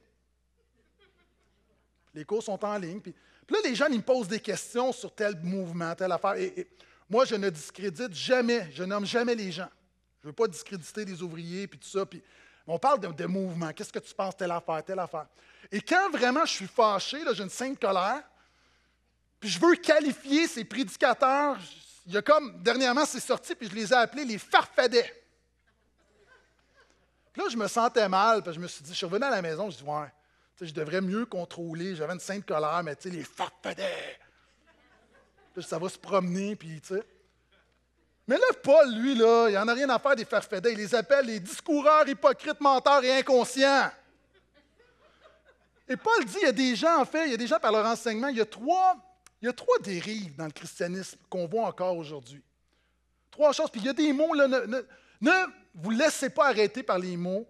Les cours sont en ligne. Puis, là, les jeunes, ils me posent des questions sur tel mouvement, telle affaire. Et, moi, je ne discrédite jamais, je nomme jamais les gens. Je ne veux pas discréditer les ouvriers, puis tout ça. Puis, on parle de, de mouvement. Qu'est-ce que tu penses, telle affaire, telle affaire? Et quand vraiment je suis fâché, j'ai une sainte colère, puis je veux qualifier ces prédicateurs, il y a comme, dernièrement, c'est sorti, puis je les ai appelés les farfadets. Puis là, je me sentais mal, puis je me suis dit, je suis revenu à la maison, je dis, ouais, je devrais mieux contrôler. J'avais une sainte colère, mais tu sais, les farfadets. Puis ça va se promener, puis tu sais. Mais là, Paul, lui, là, il n'en a rien à faire des farfadets. Il les appelle les discoureurs hypocrites, menteurs et inconscients. Et Paul dit, il y a des gens, en fait, il y a des gens par leur enseignement, il y a trois il y a trois dérives dans le christianisme qu'on voit encore aujourd'hui. Trois choses. Puis il y a des mots, là, ne, vous laissez pas arrêter par les mots,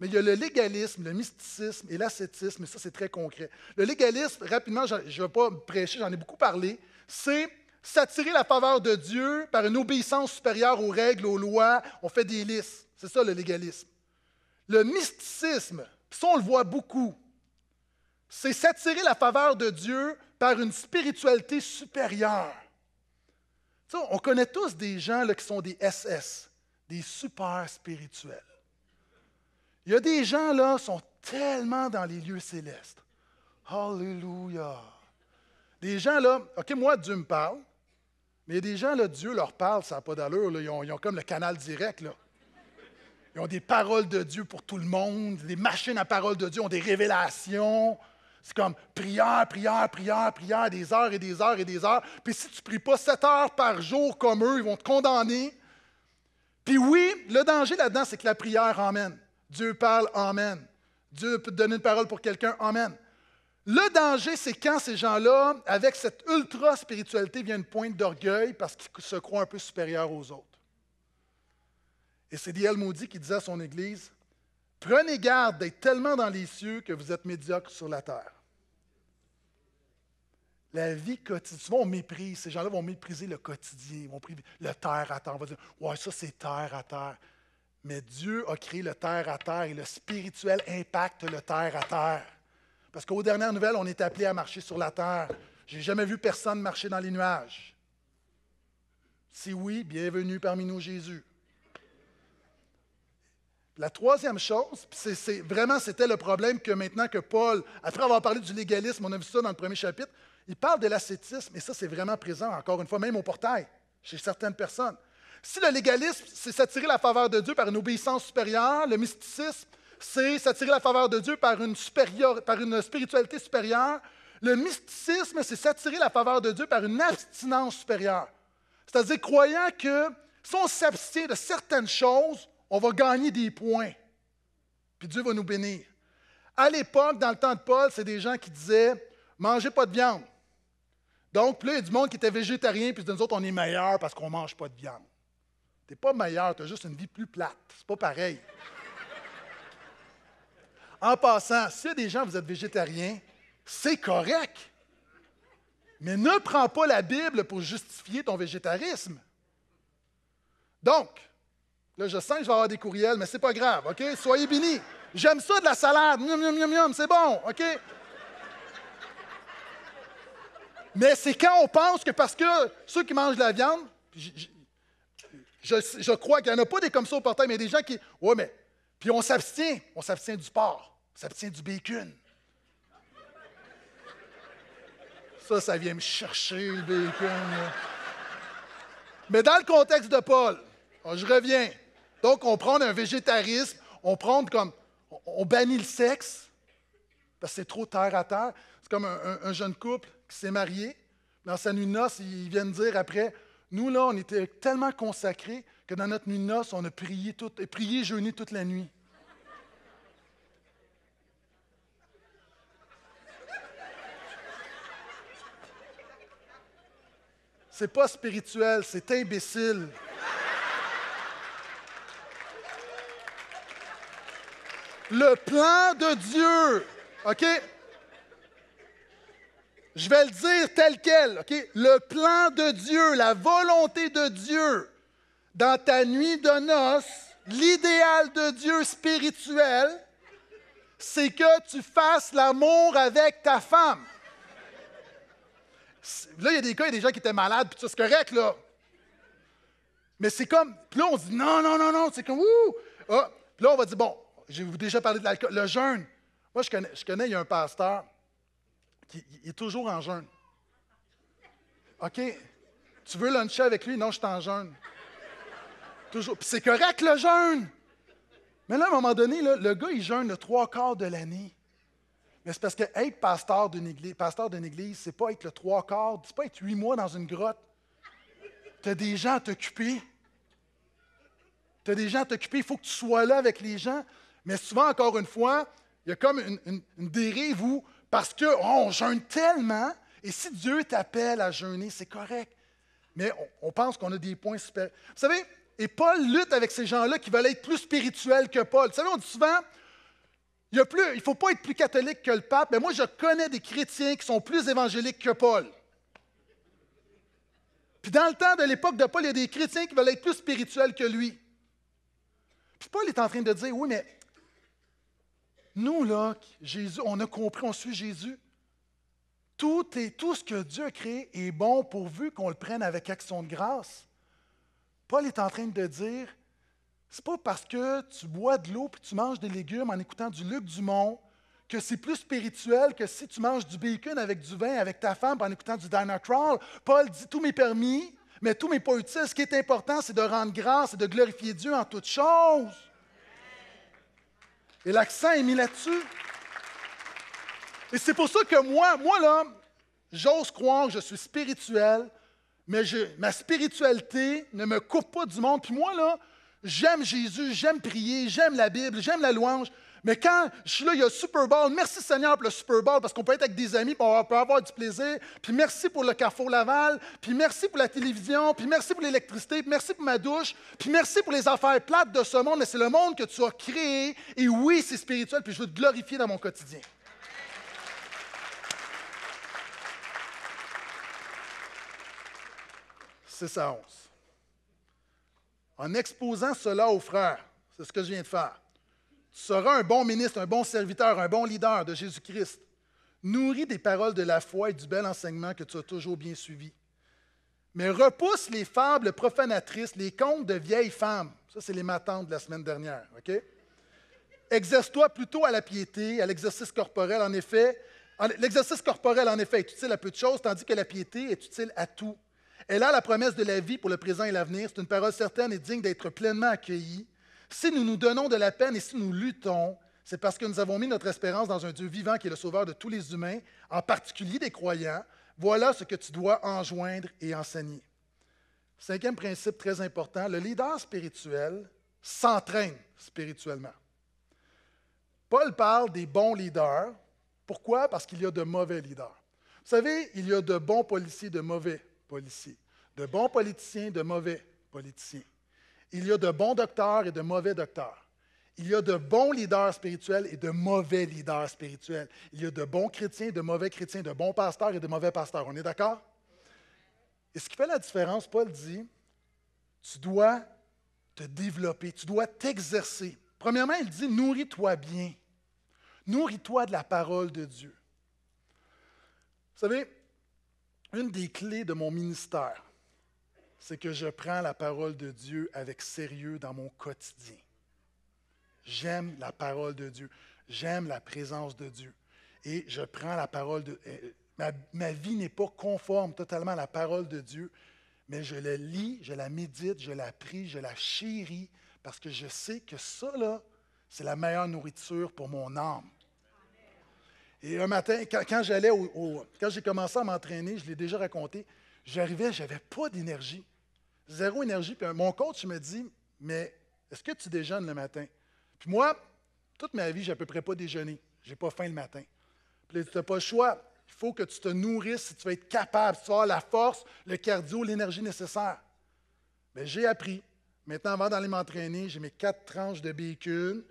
mais il y a le légalisme, le mysticisme et l'ascétisme, et ça c'est très concret. Le légalisme, rapidement, je ne vais pas prêcher, j'en ai beaucoup parlé, c'est s'attirer la faveur de Dieu par une obéissance supérieure aux règles, aux lois, on fait des listes. C'est ça le légalisme. Le mysticisme, ça on le voit beaucoup, c'est s'attirer la faveur de Dieu par une spiritualité supérieure. on connaît tous des gens là, qui sont des SS, des super spirituels. Il y a des gens là qui sont tellement dans les lieux célestes. Hallelujah! Des gens là, OK, moi, Dieu me parle, mais il y a des gens là, Dieu leur parle, ça n'a pas d'allure, ils, ont, comme le canal direct. Là. Ils ont des paroles de Dieu pour tout le monde, des machines à paroles de Dieu ont des révélations. C'est comme prière, prière, prière, prière, des heures et des heures et des heures. Puis si tu ne pries pas sept heures par jour comme eux, ils vont te condamner. Puis oui, le danger là-dedans, c'est que la prière, Amen. Dieu parle, Amen. Dieu peut te donner une parole pour quelqu'un, Amen. Le danger, c'est quand ces gens-là, avec cette ultra-spiritualité, viennent une pointe d'orgueil parce qu'ils se croient un peu supérieurs aux autres. Et c'est D.L. Maudit qui disait à son Église Prenez garde d'être tellement dans les cieux que vous êtes médiocre sur la terre. La vie quotidienne, souvent on méprise, ces gens-là vont mépriser le quotidien, ils vont le terre à terre. On va dire, ouais, ça c'est terre à terre. Mais Dieu a créé le terre à terre et le spirituel impacte le terre à terre. Parce qu'aux dernières nouvelles, on est appelé à marcher sur la terre. Je n'ai jamais vu personne marcher dans les nuages. Si oui, bienvenue parmi nous, Jésus. La troisième chose, c'est, vraiment c'était le problème que maintenant que Paul, après avoir parlé du légalisme, on a vu ça dans le premier chapitre, il parle de l'ascétisme, et ça, c'est vraiment présent, encore une fois, même au portail, chez certaines personnes. Si le légalisme, c'est s'attirer la faveur de Dieu par une obéissance supérieure, le mysticisme, c'est s'attirer la faveur de Dieu par une, par une spiritualité supérieure, le mysticisme, c'est s'attirer la faveur de Dieu par une abstinence supérieure. C'est-à-dire croyant que si on s'abstient de certaines choses, on va gagner des points. Puis Dieu va nous bénir. À l'époque, dans le temps de Paul, c'est des gens qui disaient Mangez pas de viande, donc, là, il y a du monde qui était végétarien, puis nous autres, on est meilleur parce qu'on ne mange pas de viande. Tu n'es pas meilleur, tu as juste une vie plus plate. C'est pas pareil. En passant, si des gens, vous êtes végétarien, c'est correct. Mais ne prends pas la Bible pour justifier ton végétarisme. Donc, là, je sens que je vais avoir des courriels, mais c'est pas grave, OK? Soyez bénis. J'aime ça de la salade. Miam, miam, miam, miam, c'est bon, OK? Mais c'est quand on pense que parce que ceux qui mangent de la viande, je, crois qu'il n'y en a pas des comme ça au portail, mais des gens qui. Ouais, mais. Puis on s'abstient. On s'abstient du porc. On s'abstient du bacon. Ça, ça vient me chercher, le bacon. Mais dans le contexte de Paul, ah, je reviens. Donc, on prend un végétarisme, on prend comme. On bannit le sexe, parce que c'est trop terre à terre. C'est comme un jeune couple qui s'est marié. Dans sa nuit de noces, ils viennent dire après Nous, là, on était tellement consacrés que dans notre nuit de noces, on a prié, et prié jeûné toute la nuit. C'est pas spirituel, c'est imbécile. Le plan de Dieu, OK? je vais le dire tel quel, OK? le plan de Dieu, la volonté de Dieu dans ta nuit de noces, l'idéal de Dieu spirituel, c'est que tu fasses l'amour avec ta femme. Là, il y a des cas, il y a des gens qui étaient malades, puis ça, c'est correct, là. Mais c'est comme, puis là, on dit non, non, non, non, c'est comme, ouh! Ah, puis là, on va dire, bon, j'ai déjà parlé de l'alcool, le jeûne. Moi, je connais, je connais, il y a un pasteur, il est toujours en jeûne. OK? Tu veux luncher avec lui? Non, je suis en jeûne. Toujours. Puis c'est correct le jeûne. Mais là, à un moment donné, le gars, il jeûne le trois quarts de l'année. Mais c'est parce que être pasteur d'une église, pasteur d'une église, c'est pas être le trois quarts, c'est pas être huit mois dans une grotte. Tu as des gens à t'occuper. Tu as des gens à t'occuper, il faut que tu sois là avec les gens. Mais souvent, encore une fois, il y a comme une, une dérive où parce qu'on jeûne tellement, et si Dieu t'appelle à jeûner, c'est correct. Mais on, pense qu'on a des points super. Vous savez, et Paul lutte avec ces gens-là qui veulent être plus spirituels que Paul. Vous savez, on dit souvent, il ne faut pas être plus catholique que le pape, mais moi, je connais des chrétiens qui sont plus évangéliques que Paul. Puis dans le temps de l'époque de Paul, il y a des chrétiens qui veulent être plus spirituels que lui. Puis Paul est en train de dire, oui, mais nous, là, Jésus, on a compris, on suit Jésus. Tout, tout ce que Dieu a créé est bon pourvu qu'on le prenne avec action de grâce. Paul est en train de dire, c'est pas parce que tu bois de l'eau puis tu manges des légumes en écoutant du Luc Dumont que c'est plus spirituel que si tu manges du bacon avec du vin avec ta femme en écoutant du diner crawl. Paul dit tout m'est permis, mais tout m'est pas utile. Ce qui est important, c'est de rendre grâce et de glorifier Dieu en toutes choses. Et l'accent est mis là-dessus. Et c'est pour ça que moi, moi là, j'ose croire que je suis spirituel, mais je, ma spiritualité ne me coupe pas du monde. Puis moi, là, j'aime Jésus, j'aime prier, j'aime la Bible, j'aime la louange, mais quand je suis là, il y a le Super Bowl. Merci Seigneur pour le Super Bowl parce qu'on peut être avec des amis, on peut avoir du plaisir. Puis merci pour le Carrefour Laval. Puis merci pour la télévision. Puis merci pour l'électricité. Puis merci pour ma douche. Puis merci pour les affaires plates de ce monde. Mais c'est le monde que tu as créé. Et oui, c'est spirituel. Puis je veux te glorifier dans mon quotidien. C'est ça, 11. En exposant cela aux frères, c'est ce que je viens de faire sera un bon ministre, un bon serviteur, un bon leader de Jésus-Christ. Nourris des paroles de la foi et du bel enseignement que tu as toujours bien suivi. Mais repousse les fables profanatrices, les contes de vieilles femmes. Ça, c'est les matantes de la semaine dernière. OK? Exerce-toi plutôt à la piété, à l'exercice corporel, en effet. L'exercice corporel, en effet, est utile à peu de choses, tandis que la piété est utile à tout. Elle a la promesse de la vie pour le présent et l'avenir. C'est une parole certaine et digne d'être pleinement accueillie si nous nous donnons de la peine et si nous luttons, c'est parce que nous avons mis notre espérance dans un Dieu vivant qui est le sauveur de tous les humains, en particulier des croyants. Voilà ce que tu dois enjoindre et enseigner. Cinquième principe très important, le leader spirituel s'entraîne spirituellement. Paul parle des bons leaders. Pourquoi? Parce qu'il y a de mauvais leaders. Vous savez, il y a de bons policiers, de mauvais policiers, de bons politiciens, de mauvais politiciens. Il y a de bons docteurs et de mauvais docteurs. Il y a de bons leaders spirituels et de mauvais leaders spirituels. Il y a de bons chrétiens et de mauvais chrétiens, de bons pasteurs et de mauvais pasteurs. On est d'accord? Et ce qui fait la différence, Paul dit, tu dois te développer, tu dois t'exercer. Premièrement, il dit, nourris-toi bien. Nourris-toi de la parole de Dieu. Vous savez, une des clés de mon ministère, c'est que je prends la parole de Dieu avec sérieux dans mon quotidien. J'aime la parole de Dieu. J'aime la présence de Dieu. Et je prends la parole de... Eh, ma, ma vie n'est pas conforme totalement à la parole de Dieu, mais je la lis, je la médite, je la prie, je la chéris, parce que je sais que ça, là, c'est la meilleure nourriture pour mon âme. Et un matin, quand, j'allais au, quand j'ai commencé à m'entraîner, je l'ai déjà raconté, j'arrivais, je n'avais pas d'énergie zéro énergie. Puis mon coach me dit Mais est-ce que tu déjeunes le matin Puis moi, toute ma vie, j'ai à peu près pas déjeuné. J'ai pas faim le matin. Puis tu n'as pas le choix. Il faut que tu te nourrisses si tu veux être capable, si tu vas la force, le cardio, l'énergie nécessaire. Mais j'ai appris. Maintenant, avant d'aller m'entraîner, j'ai mes quatre tranches de bacon.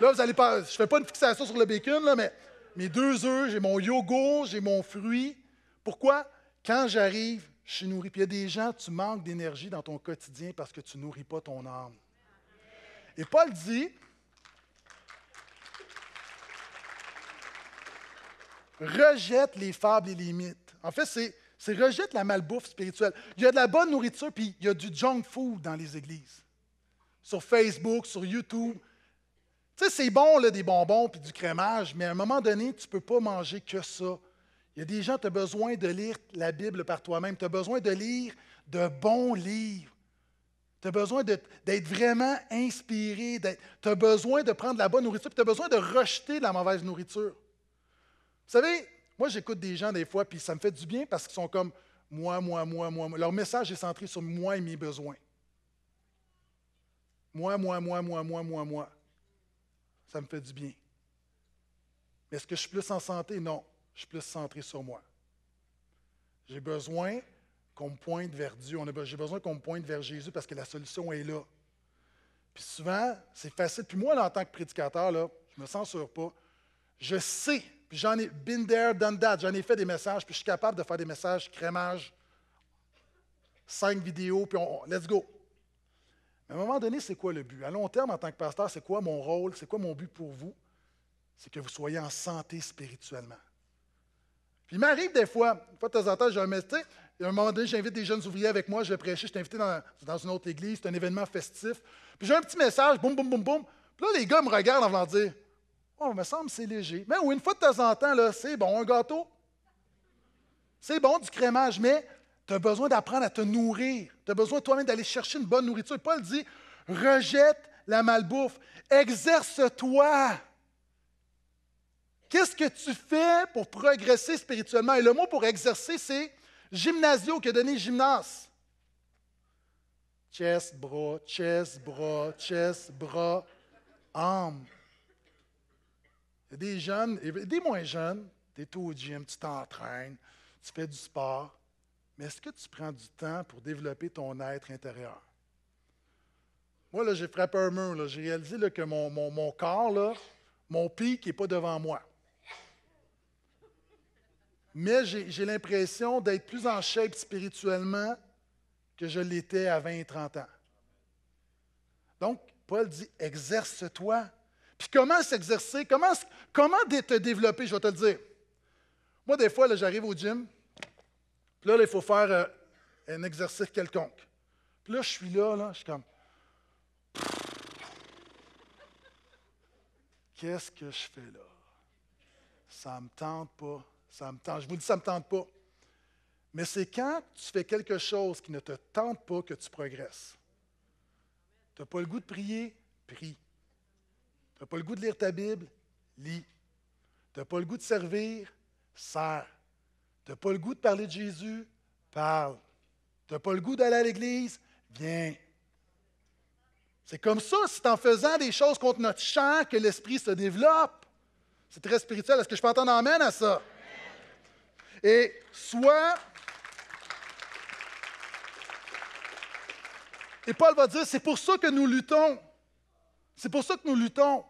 Là, vous allez pas. Je fais pas une fixation sur le bacon, là, mais mes deux œufs, j'ai mon yogourt, j'ai mon fruit. Pourquoi? Quand j'arrive, je suis nourri. Puis il y a des gens, tu manques d'énergie dans ton quotidien parce que tu nourris pas ton âme. Et Paul dit, rejette les fables et les mythes. En fait, c'est rejette la malbouffe spirituelle. Il y a de la bonne nourriture, puis il y a du junk food dans les églises. Sur Facebook, sur YouTube. Tu sais, c'est bon, là, des bonbons puis du crémage, mais à un moment donné, tu ne peux pas manger que ça. Il y a des gens, tu as besoin de lire la Bible par toi-même. Tu as besoin de lire de bons livres. Tu as besoin d'être vraiment inspiré. Tu as besoin de prendre la bonne nourriture. Tu as besoin de rejeter de la mauvaise nourriture. Vous savez, moi, j'écoute des gens des fois, puis ça me fait du bien parce qu'ils sont comme moi, moi, moi, moi. Leur message est centré sur moi et mes besoins. Moi, moi, moi, moi, moi, moi, moi. Ça me fait du bien. Mais est-ce que je suis plus en santé? Non je suis plus centré sur moi. J'ai besoin qu'on me pointe vers Dieu. J'ai besoin qu'on me pointe vers Jésus parce que la solution est là. Puis souvent, c'est facile. Puis moi, en tant que prédicateur, là, je ne me censure pas. Je sais, puis j'en ai been there, done that. J'en ai fait des messages, puis je suis capable de faire des messages crémage, cinq vidéos, puis let's go. Mais à un moment donné, c'est quoi le but? À long terme, en tant que pasteur, c'est quoi mon rôle? C'est quoi mon but pour vous? C'est que vous soyez en santé spirituellement. Puis il m'arrive des fois, une fois de temps en temps, j'ai un métier, et à un moment donné, j'invite des jeunes ouvriers avec moi, je vais prêcher, je t'invite dans, une autre église, c'est un événement festif. Puis j'ai un petit message, boum, boum, boum, boum. Puis là, les gars me regardent en voulant dire Oh, me semble c'est léger. Mais oui, une fois de temps en temps, c'est bon, un gâteau. C'est bon, du crémage, mais tu as besoin d'apprendre à te nourrir. Tu as besoin toi-même d'aller chercher une bonne nourriture. Paul dit Rejette la malbouffe, exerce-toi Qu'est-ce que tu fais pour progresser spirituellement? Et le mot pour exercer, c'est gymnasio qui a donné gymnase. Chest, bras, chest, bras, chest, bras, âme. Il y a des jeunes, des moins jeunes, tu es tout au gym, tu t'entraînes, tu fais du sport, mais est-ce que tu prends du temps pour développer ton être intérieur? Moi, j'ai frappé un mur, j'ai réalisé que mon, mon, mon corps, là, mon pic n'est pas devant moi mais j'ai l'impression d'être plus en shape spirituellement que je l'étais à 20 30 ans. Donc, Paul dit, exerce-toi. Puis comment s'exercer? Comment, comment te développer? Je vais te le dire. Moi, des fois, j'arrive au gym, puis là, il faut faire euh, un exercice quelconque. Puis là, je suis là, là, je suis comme. Qu'est-ce que je fais là? Ça ne me tente pas. Je vous dis, ça ne me tente pas. Mais c'est quand tu fais quelque chose qui ne te tente pas que tu progresses. Tu n'as pas le goût de prier, prie. Tu n'as pas le goût de lire ta Bible, lis. Tu n'as pas le goût de servir, sers. Tu n'as pas le goût de parler de Jésus, parle. Tu n'as pas le goût d'aller à l'église, viens. C'est comme ça, c'est en faisant des choses contre notre chair que l'esprit se développe. C'est très spirituel. Est-ce que je peux entendre amène à ça? Et soit... Et Paul va dire, c'est pour ça que nous luttons. C'est pour ça que nous luttons.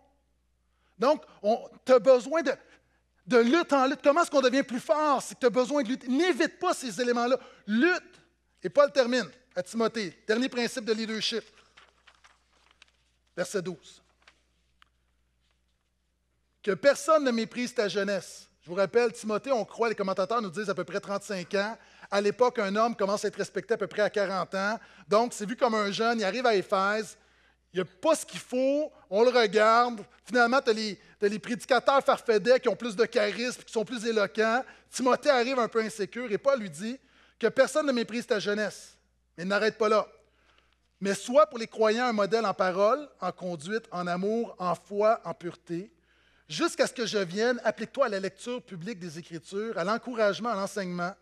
Donc, tu as besoin de, de lutte en lutte. Comment est-ce qu'on devient plus fort? C'est que tu as besoin de lutte. N'évite pas ces éléments-là. Lutte. Et Paul termine à Timothée. Dernier principe de leadership. Verset 12. Que personne ne méprise ta jeunesse, je vous rappelle, Timothée, on croit, les commentateurs nous disent à peu près 35 ans. À l'époque, un homme commence à être respecté à peu près à 40 ans. Donc, c'est vu comme un jeune, il arrive à Éphèse, il n'y a pas ce qu'il faut, on le regarde. Finalement, tu as, les prédicateurs farfadets qui ont plus de charisme, qui sont plus éloquents. Timothée arrive un peu insécure et Paul lui dit que personne ne méprise ta jeunesse. Mais n'arrête pas là. Mais soit pour les croyants un modèle en parole, en conduite, en amour, en foi, en pureté jusqu'à ce que je vienne, applique-toi à la lecture publique des Écritures, à l'encouragement, à l'enseignement.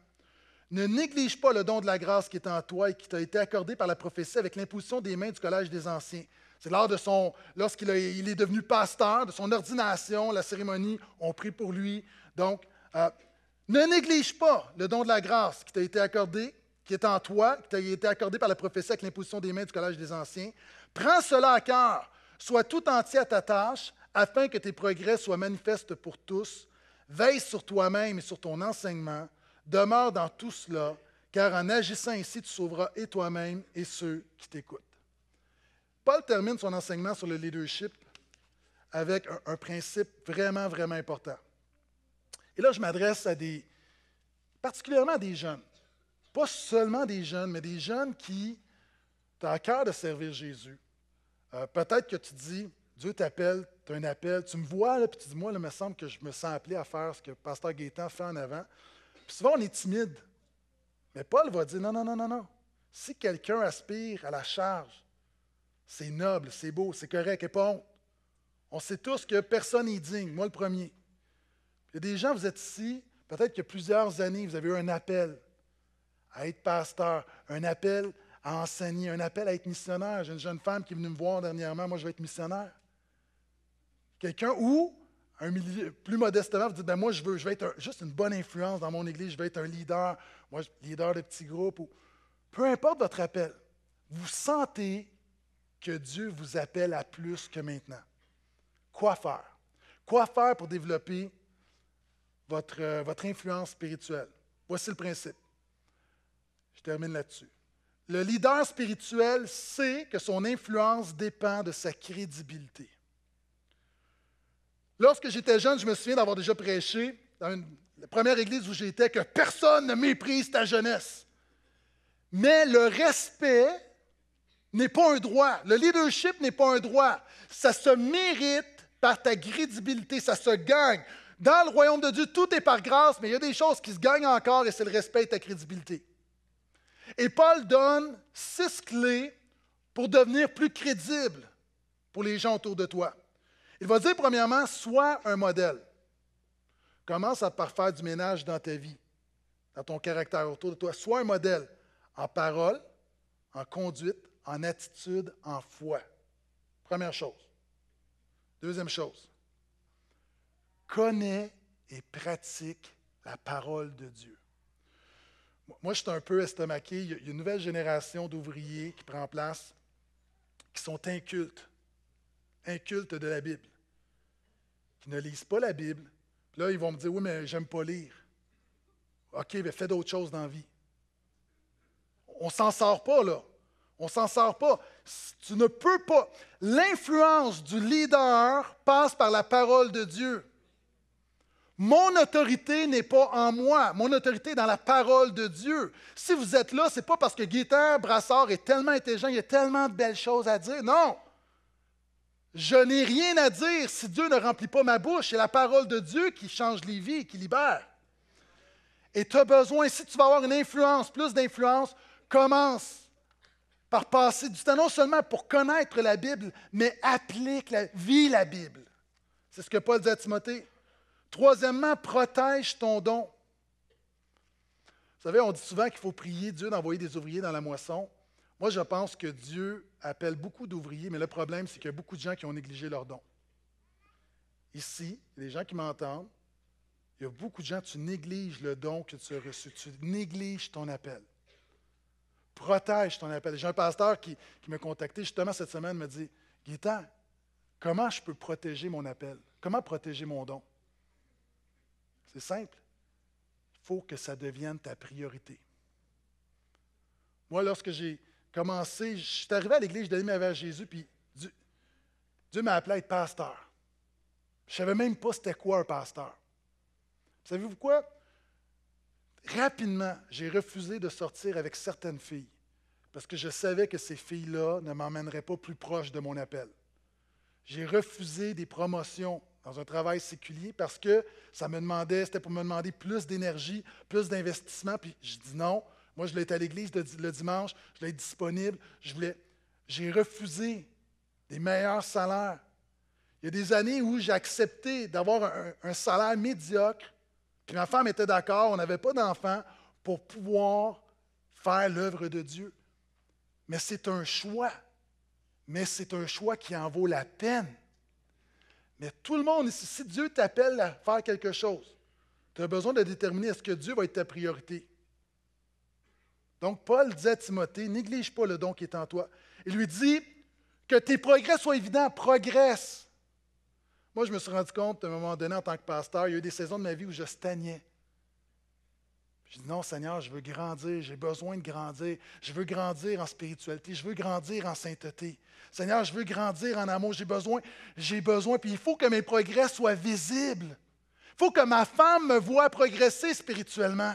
Ne néglige pas le don de la grâce qui est en toi et qui t'a été accordé par la prophétie avec l'imposition des mains du Collège des Anciens. C'est lors de son, lorsqu'il il est devenu pasteur, de son ordination, la cérémonie, on prie pour lui. Donc, euh, ne néglige pas le don de la grâce qui t'a été accordé, qui est en toi, qui t'a été accordé par la prophétie avec l'imposition des mains du Collège des Anciens. Prends cela à cœur, sois tout entier à ta tâche, afin que tes progrès soient manifestes pour tous. Veille sur toi-même et sur ton enseignement. Demeure dans tout cela, car en agissant ainsi, tu sauveras et toi-même et ceux qui t'écoutent. Paul termine son enseignement sur le leadership avec un, principe vraiment, vraiment important. Et là, je m'adresse à des, particulièrement des jeunes. Pas seulement des jeunes, mais des jeunes qui, ont à cœur de servir Jésus. Euh, peut-être que tu dis, Dieu t'appelle, tu as un appel, tu me vois, puis tu dis, moi, il me semble que je me sens appelé à faire ce que Pasteur Gaétan fait en avant. Puis souvent, on est timide. Mais Paul va dire, non, non, non, non, non. Si quelqu'un aspire à la charge, c'est noble, c'est beau, c'est correct, et pas honte. On sait tous que personne n'est digne, moi le premier. Il y a des gens, vous êtes ici, peut-être qu'il y a plusieurs années, vous avez eu un appel à être pasteur, un appel à enseigner, un appel à être missionnaire. J'ai une jeune femme qui est venue me voir dernièrement, moi je vais être missionnaire. Quelqu'un ou un milieu, plus modestement, vous dites, ben moi, je veux, je être juste une bonne influence dans mon église, je veux être un leader, moi, leader de petits groupes. » peu importe votre appel, vous sentez que Dieu vous appelle à plus que maintenant. Quoi faire? Quoi faire pour développer votre, euh, votre influence spirituelle? Voici le principe. Je termine là-dessus. Le leader spirituel sait que son influence dépend de sa crédibilité. Lorsque j'étais jeune, je me souviens d'avoir déjà prêché dans la première église où j'étais que personne ne méprise ta jeunesse. Mais le respect n'est pas un droit. Le leadership n'est pas un droit. Ça se mérite par ta crédibilité, ça se gagne. Dans le royaume de Dieu, tout est par grâce, mais il y a des choses qui se gagnent encore et c'est le respect et ta crédibilité. Et Paul donne six clés pour devenir plus crédible pour les gens autour de toi. Il va dire premièrement, sois un modèle. Commence à parfaire du ménage dans ta vie, dans ton caractère autour de toi. Sois un modèle en parole, en conduite, en attitude, en foi. Première chose. Deuxième chose. Connais et pratique la parole de Dieu. Moi, je suis un peu estomaqué. Il y a une nouvelle génération d'ouvriers qui prend place, qui sont incultes un culte de la Bible, qui ne lisent pas la Bible. Là, ils vont me dire Oui, mais j'aime pas lire. OK, mais fais d'autres choses dans la vie. On s'en sort pas, là. On s'en sort pas. Tu ne peux pas. L'influence du leader passe par la parole de Dieu. Mon autorité n'est pas en moi, mon autorité est dans la parole de Dieu. Si vous êtes là, ce n'est pas parce que Guitar Brassard est tellement intelligent, il y a tellement de belles choses à dire. Non, je n'ai rien à dire si Dieu ne remplit pas ma bouche. C'est la parole de Dieu qui change les vies et qui libère. Et tu as besoin, si tu vas avoir une influence, plus d'influence, commence par passer du temps non seulement pour connaître la Bible, mais applique, la, vie la Bible. C'est ce que Paul dit à Timothée. Troisièmement, protège ton don. Vous savez, on dit souvent qu'il faut prier Dieu d'envoyer des ouvriers dans la moisson. Moi, je pense que Dieu appelle beaucoup d'ouvriers, mais le problème, c'est qu'il y a beaucoup de gens qui ont négligé leur don. Ici, les gens qui m'entendent, il y a beaucoup de gens, tu négliges le don que tu as reçu, tu négliges ton appel. Protège ton appel. J'ai un pasteur qui, qui m'a contacté justement cette semaine, me dit "Guita, comment je peux protéger mon appel Comment protéger mon don C'est simple. Il faut que ça devienne ta priorité. Moi, lorsque j'ai commencé, je suis arrivé à l'église, j'ai donnais ma vie à Jésus, puis Dieu, m'a appelé à être pasteur. Je savais même pas c'était quoi un pasteur. Savez-vous quoi? Rapidement, j'ai refusé de sortir avec certaines filles parce que je savais que ces filles-là ne m'emmèneraient pas plus proche de mon appel. J'ai refusé des promotions dans un travail séculier parce que ça me demandait, c'était pour me demander plus d'énergie, plus d'investissement, puis je dis non, moi, je voulais être à l'église le dimanche, je l'ai être disponible, je voulais. J'ai refusé des meilleurs salaires. Il y a des années où j'ai accepté d'avoir un, salaire médiocre, puis ma femme était d'accord, on n'avait pas d'enfant pour pouvoir faire l'œuvre de Dieu. Mais c'est un choix. Mais c'est un choix qui en vaut la peine. Mais tout le monde ici, si Dieu t'appelle à faire quelque chose, tu as besoin de déterminer est-ce que Dieu va être ta priorité. Donc, Paul dit à Timothée, néglige pas le don qui est en toi. Il lui dit, que tes progrès soient évidents, progresse. Moi, je me suis rendu compte, à un moment donné, en tant que pasteur, il y a eu des saisons de ma vie où je stagnais. Je dis non, Seigneur, je veux grandir, j'ai besoin de grandir. Je veux grandir en spiritualité, je veux grandir en sainteté. Seigneur, je veux grandir en amour, j'ai besoin, j'ai besoin. Puis il faut que mes progrès soient visibles. Il faut que ma femme me voie progresser spirituellement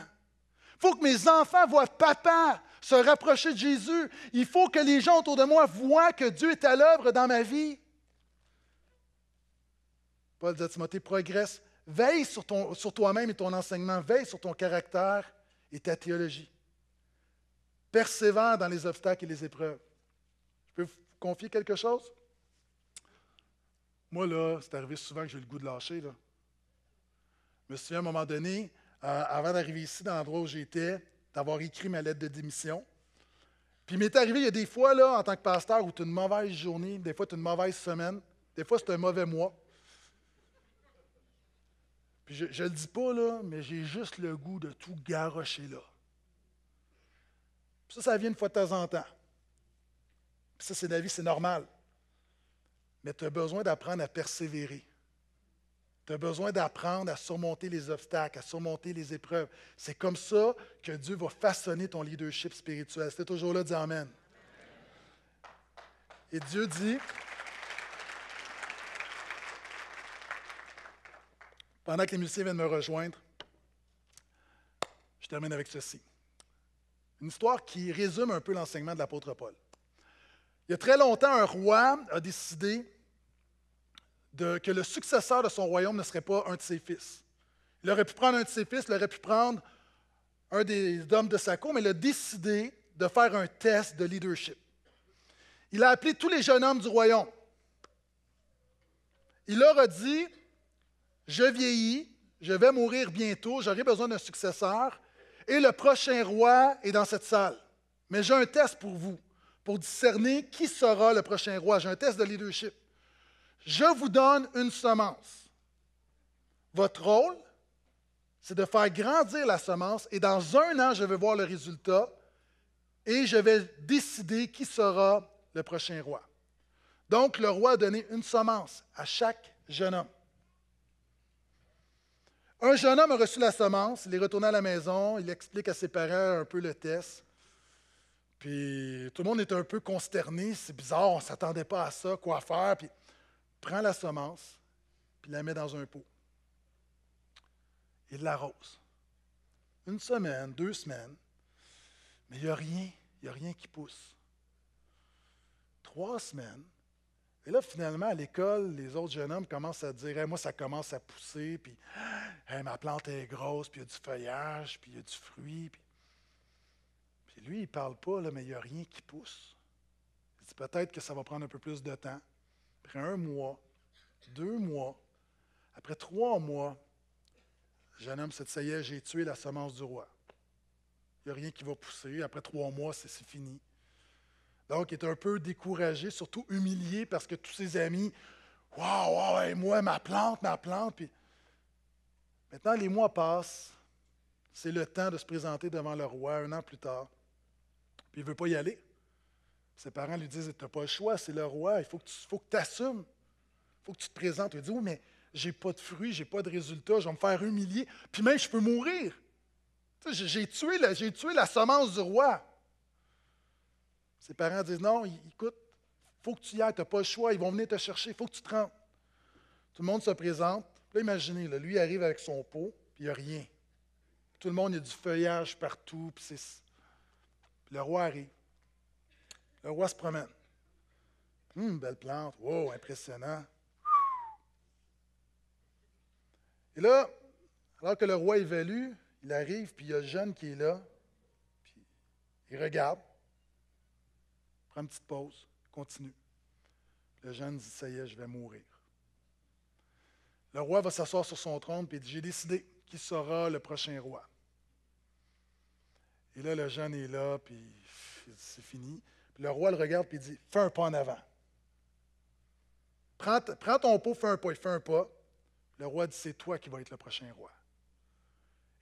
faut que mes enfants voient papa se rapprocher de Jésus. Il faut que les gens autour de moi voient que Dieu est à l'œuvre dans ma vie. Paul dit à Timothée, progresse, veille sur, toi-même et ton enseignement, veille sur ton caractère et ta théologie. Persévère dans les obstacles et les épreuves. Je peux vous confier quelque chose? Moi, là, c'est arrivé souvent que j'ai le goût de lâcher. Là. Je me à un moment donné, euh, avant d'arriver ici, dans l'endroit où j'étais, d'avoir écrit ma lettre de démission. Puis il m'est arrivé, il y a des fois, là, en tant que pasteur, où tu as une mauvaise journée, des fois, tu as une mauvaise semaine, des fois, c'est un mauvais mois. Puis je ne le dis pas, là, mais j'ai juste le goût de tout garrocher là. ça, ça vient une fois de temps en temps. ça, c'est la vie, c'est normal. Mais tu as besoin d'apprendre à persévérer. Tu as besoin d'apprendre à surmonter les obstacles, à surmonter les épreuves. C'est comme ça que Dieu va façonner ton leadership spirituel. C'est toujours là, dis Amen. Et Dieu dit, pendant que les musiciens viennent me rejoindre, je termine avec ceci. Une histoire qui résume un peu l'enseignement de l'apôtre Paul. Il y a très longtemps, un roi a décidé que le successeur de son royaume ne serait pas un de ses fils. Il aurait pu prendre un de ses fils, il aurait pu prendre un des hommes de sa cour, mais il a décidé de faire un test de leadership. Il a appelé tous les jeunes hommes du royaume. Il leur a dit, je vieillis, je vais mourir bientôt, j'aurai besoin d'un successeur, et le prochain roi est dans cette salle. Mais j'ai un test pour vous, pour discerner qui sera le prochain roi. J'ai un test de leadership. Je vous donne une semence. Votre rôle, c'est de faire grandir la semence et dans un an, je vais voir le résultat et je vais décider qui sera le prochain roi. Donc, le roi a donné une semence à chaque jeune homme. Un jeune homme a reçu la semence, il est retourné à la maison, il explique à ses parents un peu le test. Puis tout le monde est un peu consterné, c'est bizarre, on ne s'attendait pas à ça, quoi faire. Puis prend la semence, puis la met dans un pot. Il l'arrose. Une semaine, deux semaines, mais il n'y a rien, il n'y a rien qui pousse. Trois semaines, et là, finalement, à l'école, les autres jeunes hommes commencent à dire Moi, ça commence à pousser, puis ma plante est grosse, puis il y a du feuillage, puis il y a du fruit. Puis, lui, il ne parle pas, là, mais il n'y a rien qui pousse. Il dit Peut-être que ça va prendre un peu plus de temps. Après un mois, deux mois, après trois mois, le jeune homme se dit, ça y est, j'ai tué la semence du roi. Il n'y a rien qui va pousser. Après trois mois, c'est fini. Donc, il est un peu découragé, surtout humilié parce que tous ses amis, waouh, waouh, moi, ma plante, ma plante. Maintenant, les mois passent. C'est le temps de se présenter devant le roi un an plus tard. Puis il ne veut pas y aller. Ses parents lui disent Tu n'as pas le choix, c'est le roi, il faut que tu faut que assumes, il faut que tu te présentes. Il dit Oui, mais j'ai pas de fruits, j'ai pas de résultats, je vais me faire humilier, puis même je peux mourir. J'ai tué, la, tué la semence du roi. Ses parents disent Non, écoute, il faut que tu y ailles, tu n'as pas le choix, ils vont venir te chercher, il faut que tu te rentres. Tout le monde se présente. Là, imaginez, le lui arrive avec son pot, puis il n'y a rien. Tout le monde, il y a du feuillage partout, puis c'est. Le roi arrive. Le roi se promène. Hum, belle plante. Wow, impressionnant. Et là, alors que le roi évalue, il arrive, puis il y a le jeune qui est là, puis il regarde, prend une petite pause, continue. Le jeune dit Ça y est, je vais mourir. Le roi va s'asseoir sur son trône, puis il dit J'ai décidé qui sera le prochain roi. Et là, le jeune est là, puis c'est fini. Le roi le regarde et dit Fais un pas en avant. Prends, ton pot, fais un pas. Il un pas. Le roi dit C'est toi qui vas être le prochain roi.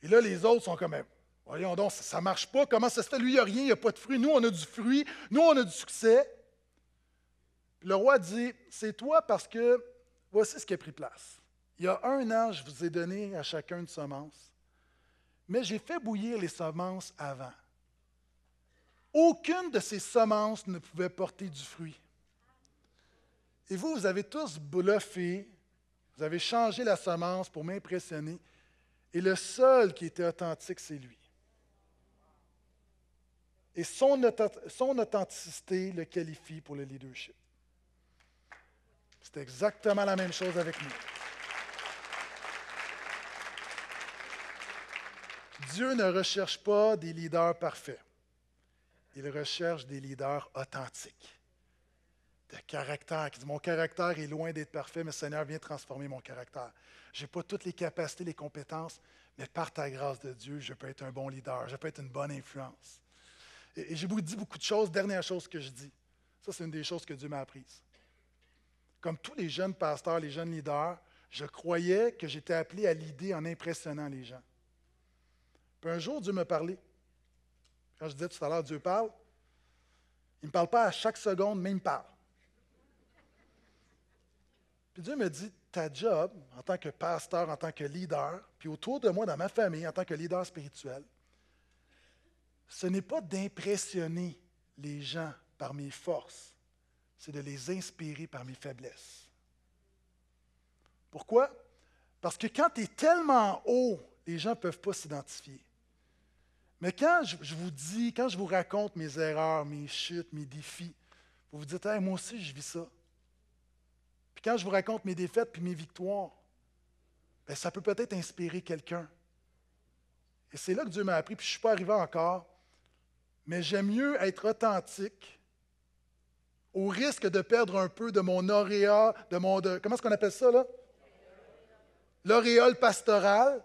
Et là, les autres sont quand même Voyons donc, ça ne marche pas. Comment ça se fait Lui, il n'y a rien, il n'y a pas de fruit. Nous, on a du fruit. Nous, on a du succès. le roi dit C'est toi parce que voici ce qui a pris place. Il y a un an, je vous ai donné à chacun une semence, mais j'ai fait bouillir les semences avant. Aucune de ces semences ne pouvait porter du fruit. Et vous, vous avez tous bluffé, vous avez changé la semence pour m'impressionner, et le seul qui était authentique, c'est lui. Et son, son authenticité le qualifie pour le leadership. C'est exactement la même chose avec nous. Dieu ne recherche pas des leaders parfaits il recherche des leaders authentiques, de caractère, qui Mon caractère est loin d'être parfait, mais Seigneur, viens transformer mon caractère. Je n'ai pas toutes les capacités, les compétences, mais par ta grâce de Dieu, je peux être un bon leader, je peux être une bonne influence. Et, je vous dit beaucoup de choses. Dernière chose que je dis, ça, c'est une des choses que Dieu m'a apprises. Comme tous les jeunes pasteurs, les jeunes leaders, je croyais que j'étais appelé à l'idée en impressionnant les gens. un jour, Dieu me parlait. Quand je disais tout à l'heure, Dieu parle, il ne me parle pas à chaque seconde, mais il me parle. Puis Dieu me dit, ta job en tant que pasteur, en tant que leader, puis autour de moi, dans ma famille, en tant que leader spirituel, ce n'est pas d'impressionner les gens par mes forces, c'est de les inspirer par mes faiblesses. Pourquoi? Parce que quand tu es tellement haut, les gens ne peuvent pas s'identifier. Mais quand je, vous dis, quand je vous raconte mes erreurs, mes chutes, mes défis, vous vous dites, hey, moi aussi, je vis ça. Puis quand je vous raconte mes défaites puis mes victoires, ben, ça peut peut-être inspirer quelqu'un. Et c'est là que Dieu m'a appris, puis je ne suis pas arrivé encore. Mais j'aime mieux être authentique au risque de perdre un peu de mon auréat, de mon. comment est-ce qu'on appelle ça, là? L'auréole pastorale,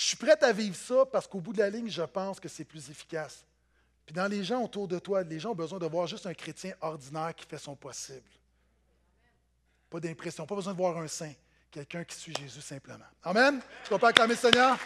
je suis prêt à vivre ça parce qu'au bout de la ligne, je pense que c'est plus efficace. Puis dans les gens autour de toi, les gens ont besoin de voir juste un chrétien ordinaire qui fait son possible. Pas d'impression, pas besoin de voir un saint, quelqu'un qui suit Jésus simplement. Amen? Tu ce pas pas acclamer le Seigneur?